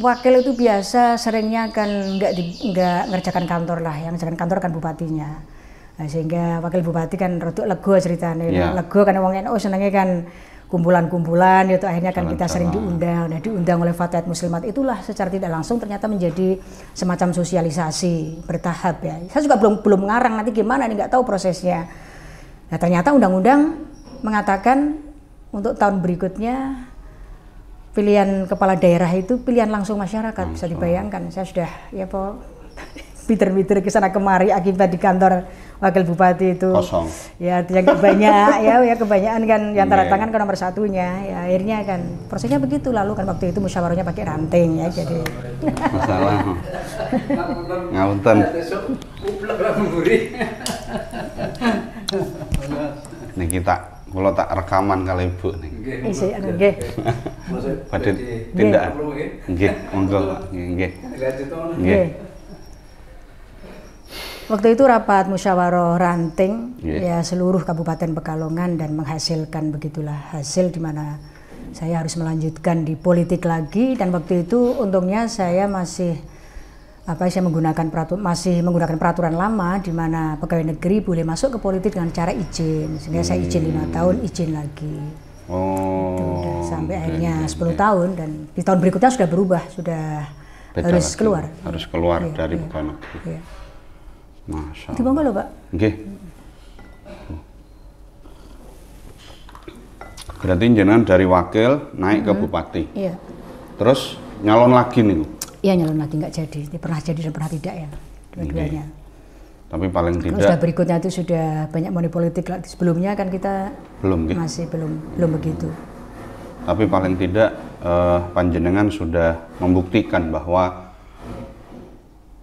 wakil itu biasa seringnya kan nggak nggak ngerjakan kantor lah yang ngerjakan kantor kan bupatinya nah, sehingga wakil bupati kan rotok lego ceritanya yeah. lego kan uangnya oh senangnya kan kumpulan-kumpulan itu akhirnya kan Jalan kita sering diundang nah diundang oleh fatwa muslimat itulah secara tidak langsung ternyata menjadi semacam sosialisasi bertahap ya saya juga belum belum ngarang nanti gimana nih nggak tahu prosesnya nah ternyata undang-undang mengatakan untuk tahun berikutnya pilihan kepala daerah itu pilihan langsung masyarakat langsung. bisa dibayangkan saya sudah ya po biter-biter ke sana kemari akibat di kantor wakil bupati itu kosong ya tidak banyak ya ya kebanyakan kan yang iya. tanda tangan kan nomor satunya ya akhirnya kan prosesnya begitu lalu kan waktu itu musyawarahnya pakai ranting ya jadi masalah
ngawutan nih kita kalau tak rekaman kali ibu nih. Isi eh, oke pada tindakan. monggo oke
Waktu itu rapat musyawarah ranting yeah. ya seluruh Kabupaten Pekalongan dan menghasilkan begitulah hasil di mana saya harus melanjutkan di politik lagi dan waktu itu untungnya saya masih apa saya menggunakan peratur, masih menggunakan peraturan lama di mana pegawai negeri boleh masuk ke politik dengan cara izin sehingga hmm. saya izin lima hmm. tahun izin lagi oh itu, sampai okay, akhirnya okay, 10 okay. tahun dan di tahun berikutnya sudah berubah sudah
Beda harus lagi. keluar harus keluar ya, dari ya, pegawai negeri ya. masya Allah. Itu loh pak okay. berarti jenengan dari wakil naik hmm. ke mm-hmm. bupati iya. terus nyalon lagi nih
Iya nyalon lagi nggak jadi, Ini pernah jadi dan pernah tidak ya dua-duanya.
Tapi paling tidak. Kalau sudah
berikutnya itu sudah banyak money politik lagi. Sebelumnya kan kita belum gitu. masih belum belum begitu.
Tapi paling tidak eh, Panjenengan sudah membuktikan bahwa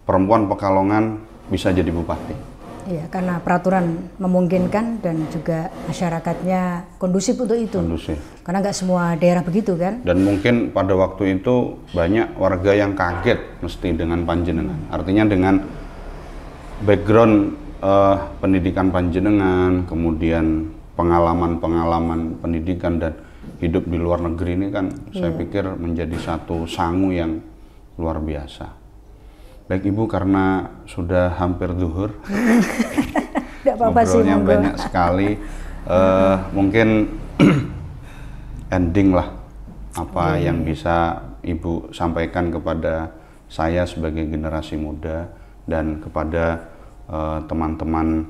perempuan Pekalongan bisa jadi bupati.
Iya, karena peraturan memungkinkan dan juga masyarakatnya kondusif untuk itu. Kondusif. Karena nggak semua daerah begitu kan?
Dan mungkin pada waktu itu banyak warga yang kaget mesti dengan panjenengan. Artinya dengan background uh, pendidikan panjenengan, kemudian pengalaman-pengalaman pendidikan dan hidup di luar negeri ini kan iya. saya pikir menjadi satu sangu yang luar biasa baik ibu karena sudah hampir duhur
apa sih banyak
sekali uh, mungkin ending lah apa hmm. yang bisa ibu sampaikan kepada saya sebagai generasi muda dan kepada eh, teman-teman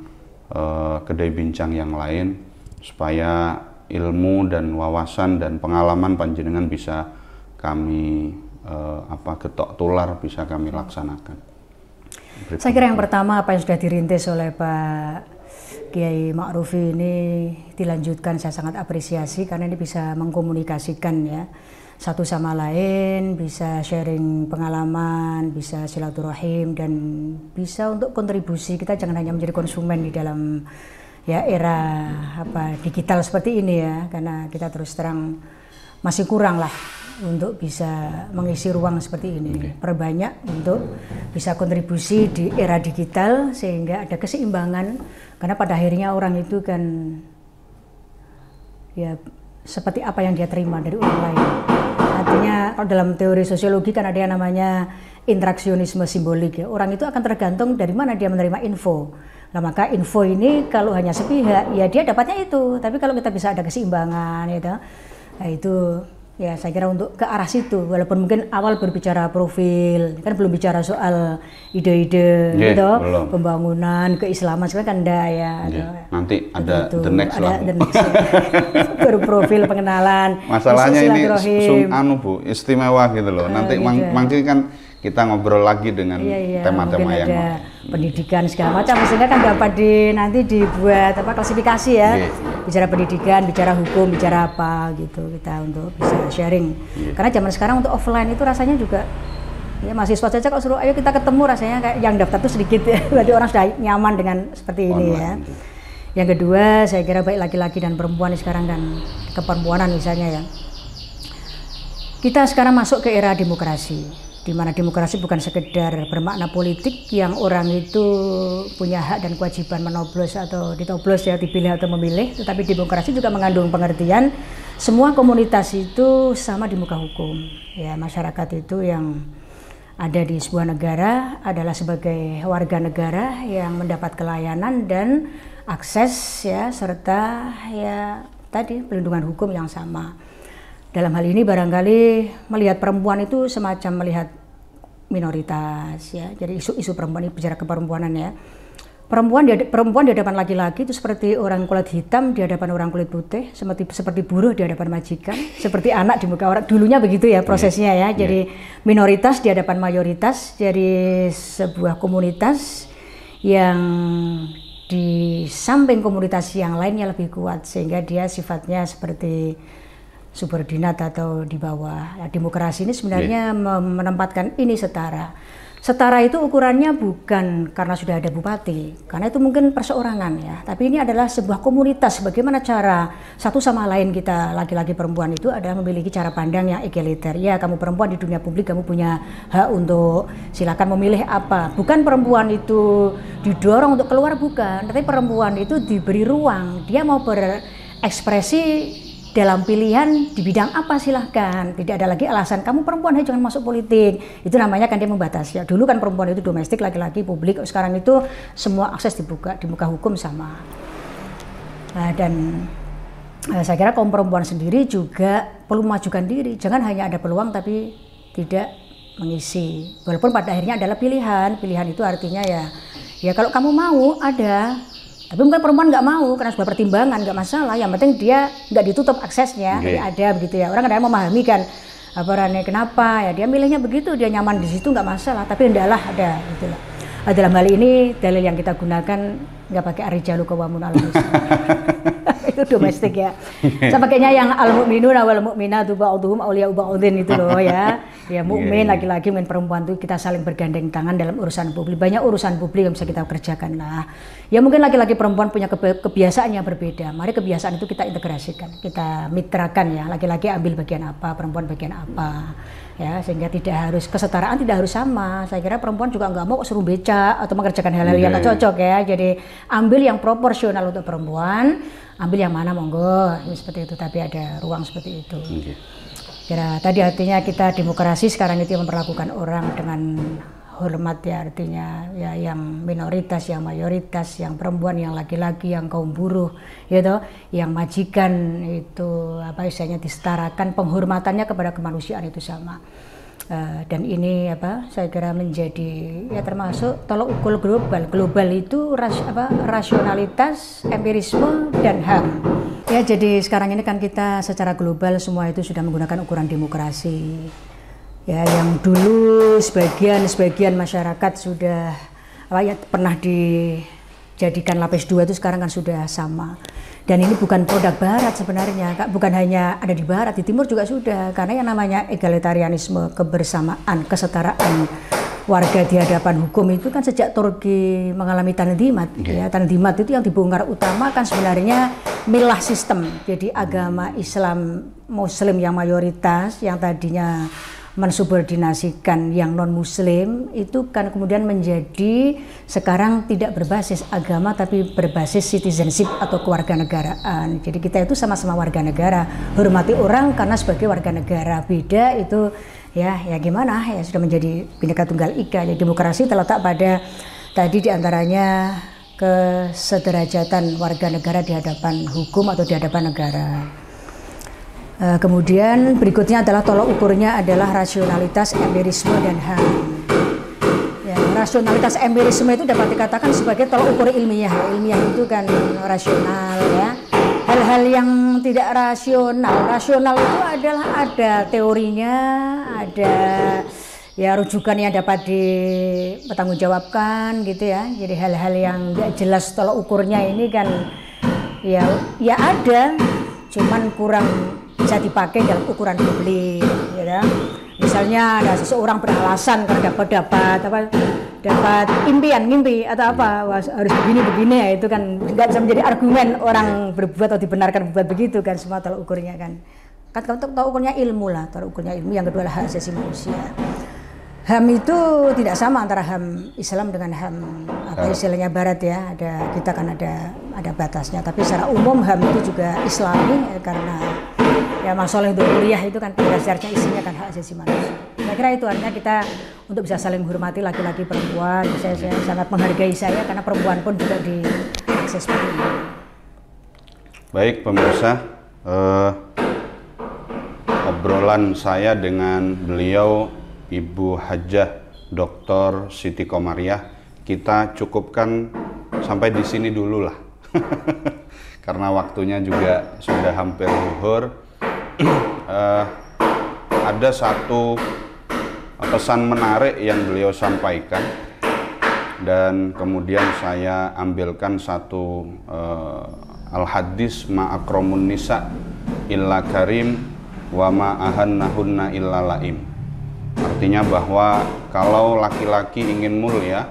uh, uh, kedai bincang yang lain supaya ilmu dan wawasan dan pengalaman panjenengan bisa kami eh, apa getok tular bisa kami laksanakan. Berikutnya. Saya
kira yang pertama apa yang sudah dirintis oleh Pak Kiai Ma'rufi ini dilanjutkan saya sangat apresiasi karena ini bisa mengkomunikasikan ya satu sama lain, bisa sharing pengalaman, bisa silaturahim dan bisa untuk kontribusi kita jangan hanya menjadi konsumen di dalam ya era apa digital seperti ini ya karena kita terus terang masih kurang lah untuk bisa mengisi ruang seperti ini. Okay. Perbanyak untuk bisa kontribusi di era digital sehingga ada keseimbangan karena pada akhirnya orang itu kan ya seperti apa yang dia terima dari orang lain. Artinya kalau dalam teori sosiologi kan ada yang namanya interaksionisme simbolik ya. Orang itu akan tergantung dari mana dia menerima info. Nah maka info ini kalau hanya sepihak ya dia dapatnya itu. Tapi kalau kita bisa ada keseimbangan gitu, nah itu ya saya kira untuk ke arah situ walaupun mungkin awal berbicara profil kan belum bicara soal ide-ide iya, gitu belum. pembangunan keislaman sekarang kan enggak ya yeah.
Gitu. nanti ada gitu. the next ada lah the next, ya.
baru profil pengenalan masalahnya ini anu
bu istimewa gitu loh uh, nanti gitu. kan kita ngobrol lagi dengan iya, tema-tema yeah, yeah,
yang pendidikan segala macam sehingga kan dapat di nanti dibuat apa klasifikasi ya iya. bicara pendidikan bicara hukum bicara apa gitu kita untuk bisa sharing iya. karena zaman sekarang untuk offline itu rasanya juga ya mahasiswa saja kok suruh ayo kita ketemu rasanya kayak yang daftar tuh sedikit ya berarti orang sudah nyaman dengan seperti ini ya gitu. yang kedua saya kira baik laki-laki dan perempuan sekarang dan keperempuanan misalnya ya kita sekarang masuk ke era demokrasi di mana demokrasi bukan sekedar bermakna politik yang orang itu punya hak dan kewajiban menoblos atau ditoblos ya dipilih atau memilih tetapi demokrasi juga mengandung pengertian semua komunitas itu sama di muka hukum ya masyarakat itu yang ada di sebuah negara adalah sebagai warga negara yang mendapat kelayanan dan akses ya serta ya tadi pelindungan hukum yang sama. Dalam hal ini barangkali melihat perempuan itu semacam melihat minoritas ya. Jadi isu-isu perempuan ini bicara keperempuanan ya. Perempuan di, perempuan di hadapan laki-laki itu seperti orang kulit hitam di hadapan orang kulit putih, seperti seperti buruh di hadapan majikan, seperti anak di muka orang. Dulunya begitu ya iya. prosesnya ya. Iya. Jadi minoritas di hadapan mayoritas, jadi sebuah komunitas yang di samping komunitas yang lainnya lebih kuat sehingga dia sifatnya seperti subordinat atau di bawah. Ya, demokrasi ini sebenarnya yeah. Iya. menempatkan ini setara. Setara itu ukurannya bukan karena sudah ada bupati, karena itu mungkin perseorangan ya. Tapi ini adalah sebuah komunitas. Bagaimana cara satu sama lain kita laki-laki perempuan itu adalah memiliki cara pandang yang egaliter. Ya, kamu perempuan di dunia publik kamu punya hak untuk silakan memilih apa. Bukan perempuan itu didorong untuk keluar bukan, tapi perempuan itu diberi ruang. Dia mau berekspresi dalam pilihan di bidang apa silahkan tidak ada lagi alasan kamu perempuan hey, jangan masuk politik itu namanya kan dia membatasi ya dulu kan perempuan itu domestik laki-laki publik sekarang itu semua akses dibuka di muka hukum sama nah, dan eh, saya kira kaum perempuan sendiri juga perlu majukan diri jangan hanya ada peluang tapi tidak mengisi walaupun pada akhirnya adalah pilihan pilihan itu artinya ya ya kalau kamu mau ada tapi mungkin perempuan nggak mau karena sebuah pertimbangan nggak masalah yang penting dia nggak ditutup aksesnya okay. jadi ada begitu ya orang kadang memahami kan apa Rane kenapa ya dia milihnya begitu dia nyaman di situ nggak masalah tapi hendalah ada gitu loh dalam hal ini dalil yang kita gunakan nggak pakai arijalu alamis. itu domestik ya. Sebagainya yang al mukminun awal mukmina tuh ba'udhum aulia ba'udin itu loh ya. Ya iya, mukmin iya. lagi-lagi yeah, perempuan tuh kita saling bergandeng tangan dalam urusan publik. Banyak urusan publik yang bisa kita kerjakan lah. Ya mungkin laki-laki perempuan punya kebiasaan yang berbeda. Mari kebiasaan itu kita integrasikan, kita mitrakan ya. Laki-laki ambil bagian apa, perempuan bagian apa ya sehingga tidak harus kesetaraan tidak harus sama saya kira perempuan juga nggak mau suruh beca atau mengerjakan hal-hal yang nggak iya, iya. cocok ya jadi ambil yang proporsional untuk perempuan ambil yang mana monggo ya, seperti itu tapi ada ruang seperti itu kira tadi artinya kita demokrasi sekarang itu memperlakukan orang dengan hormat ya artinya ya yang minoritas yang mayoritas yang perempuan yang laki-laki yang kaum buruh gitu yang majikan itu apa istilahnya disetarakan penghormatannya kepada kemanusiaan itu sama uh, dan ini apa saya kira menjadi ya termasuk tolok ukur global global itu ras, apa, rasionalitas empirisme dan ham ya jadi sekarang ini kan kita secara global semua itu sudah menggunakan ukuran demokrasi ya yang dulu sebagian sebagian masyarakat sudah apa ya pernah dijadikan lapis dua itu sekarang kan sudah sama dan ini bukan produk barat sebenarnya kak bukan hanya ada di barat di timur juga sudah karena yang namanya egalitarianisme kebersamaan kesetaraan warga di hadapan hukum itu kan sejak Turki mengalami tandimat okay. ya tandimat itu yang dibongkar utama kan sebenarnya milah sistem jadi agama Islam Muslim yang mayoritas yang tadinya mensubordinasikan yang non muslim itu kan kemudian menjadi sekarang tidak berbasis agama tapi berbasis citizenship atau kewarganegaraan jadi kita itu sama-sama warga negara hormati orang karena sebagai warga negara beda itu ya ya gimana ya sudah menjadi bineka tunggal ika ya demokrasi terletak pada tadi diantaranya kesederajatan warga negara di hadapan hukum atau di hadapan negara. Eh, kemudian berikutnya adalah tolok ukurnya adalah rasionalitas, empirisme, dan hal Ya, rasionalitas empirisme itu dapat dikatakan sebagai tolok ukur ilmiah. Ilmiah itu kan rasional ya. Hal-hal yang tidak rasional, rasional itu adalah ada teorinya, ada ya rujukan yang dapat dipertanggungjawabkan gitu ya. Jadi hal-hal yang tidak jelas tolok ukurnya ini kan ya ya ada cuman kurang bisa dipakai dalam ukuran publik ya kan? misalnya ada seseorang beralasan karena dapat dapat apa dapat impian mimpi atau apa Wah, harus begini begini ya itu kan nggak bisa menjadi argumen orang berbuat atau dibenarkan berbuat begitu kan semua tolak ukurnya kan kan kalau tahu ukurnya ilmu lah tolak ukurnya ilmu yang kedua adalah hak asasi manusia HAM itu tidak sama antara HAM Islam dengan HAM apa ah. istilahnya Barat ya. Ada kita kan ada ada batasnya. Tapi secara umum HAM itu juga Islami ya, karena ya masalah untuk kuliah itu kan dasarnya isinya kan hak asasi manusia. Saya kira itu artinya kita untuk bisa saling menghormati laki-laki perempuan. Saya, saya sangat menghargai saya karena perempuan pun juga diakses
Baik pemirsa, Uh obrolan saya dengan beliau Ibu Hajah Dr. Siti Komariah kita cukupkan sampai di sini dulu lah karena waktunya juga sudah hampir luhur. uh, ada satu pesan menarik yang beliau sampaikan dan kemudian saya ambilkan satu uh, eh, al hadis ma'akromun nisa illa karim wa ma'ahannahunna illa laim Artinya bahwa kalau laki-laki ingin mulia,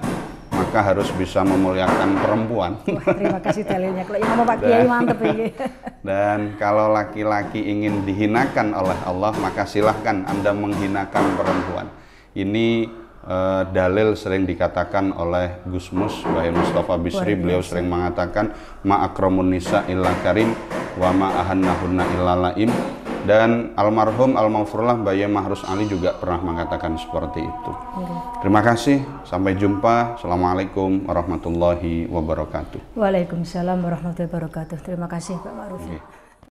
maka harus bisa memuliakan perempuan.
Terima kasih telinya, Kalau ngomong Pak Kiai mantep ini.
Dan kalau laki-laki ingin dihinakan oleh Allah, maka silahkan Anda menghinakan perempuan. Ini uh, dalil sering dikatakan oleh Gus Mus, Mbak Mustafa Bisri, beliau sering mengatakan ma'akramun nisa illa karim wa ma'ahannahunna illa laim dan almarhum almarfurlah Bayi Mahrus Ali juga pernah mengatakan seperti itu. Okay. Iya. Terima kasih, sampai jumpa. Assalamualaikum warahmatullahi wabarakatuh.
Waalaikumsalam warahmatullahi wabarakatuh. Terima kasih Pak Ma'ruf.
Okay.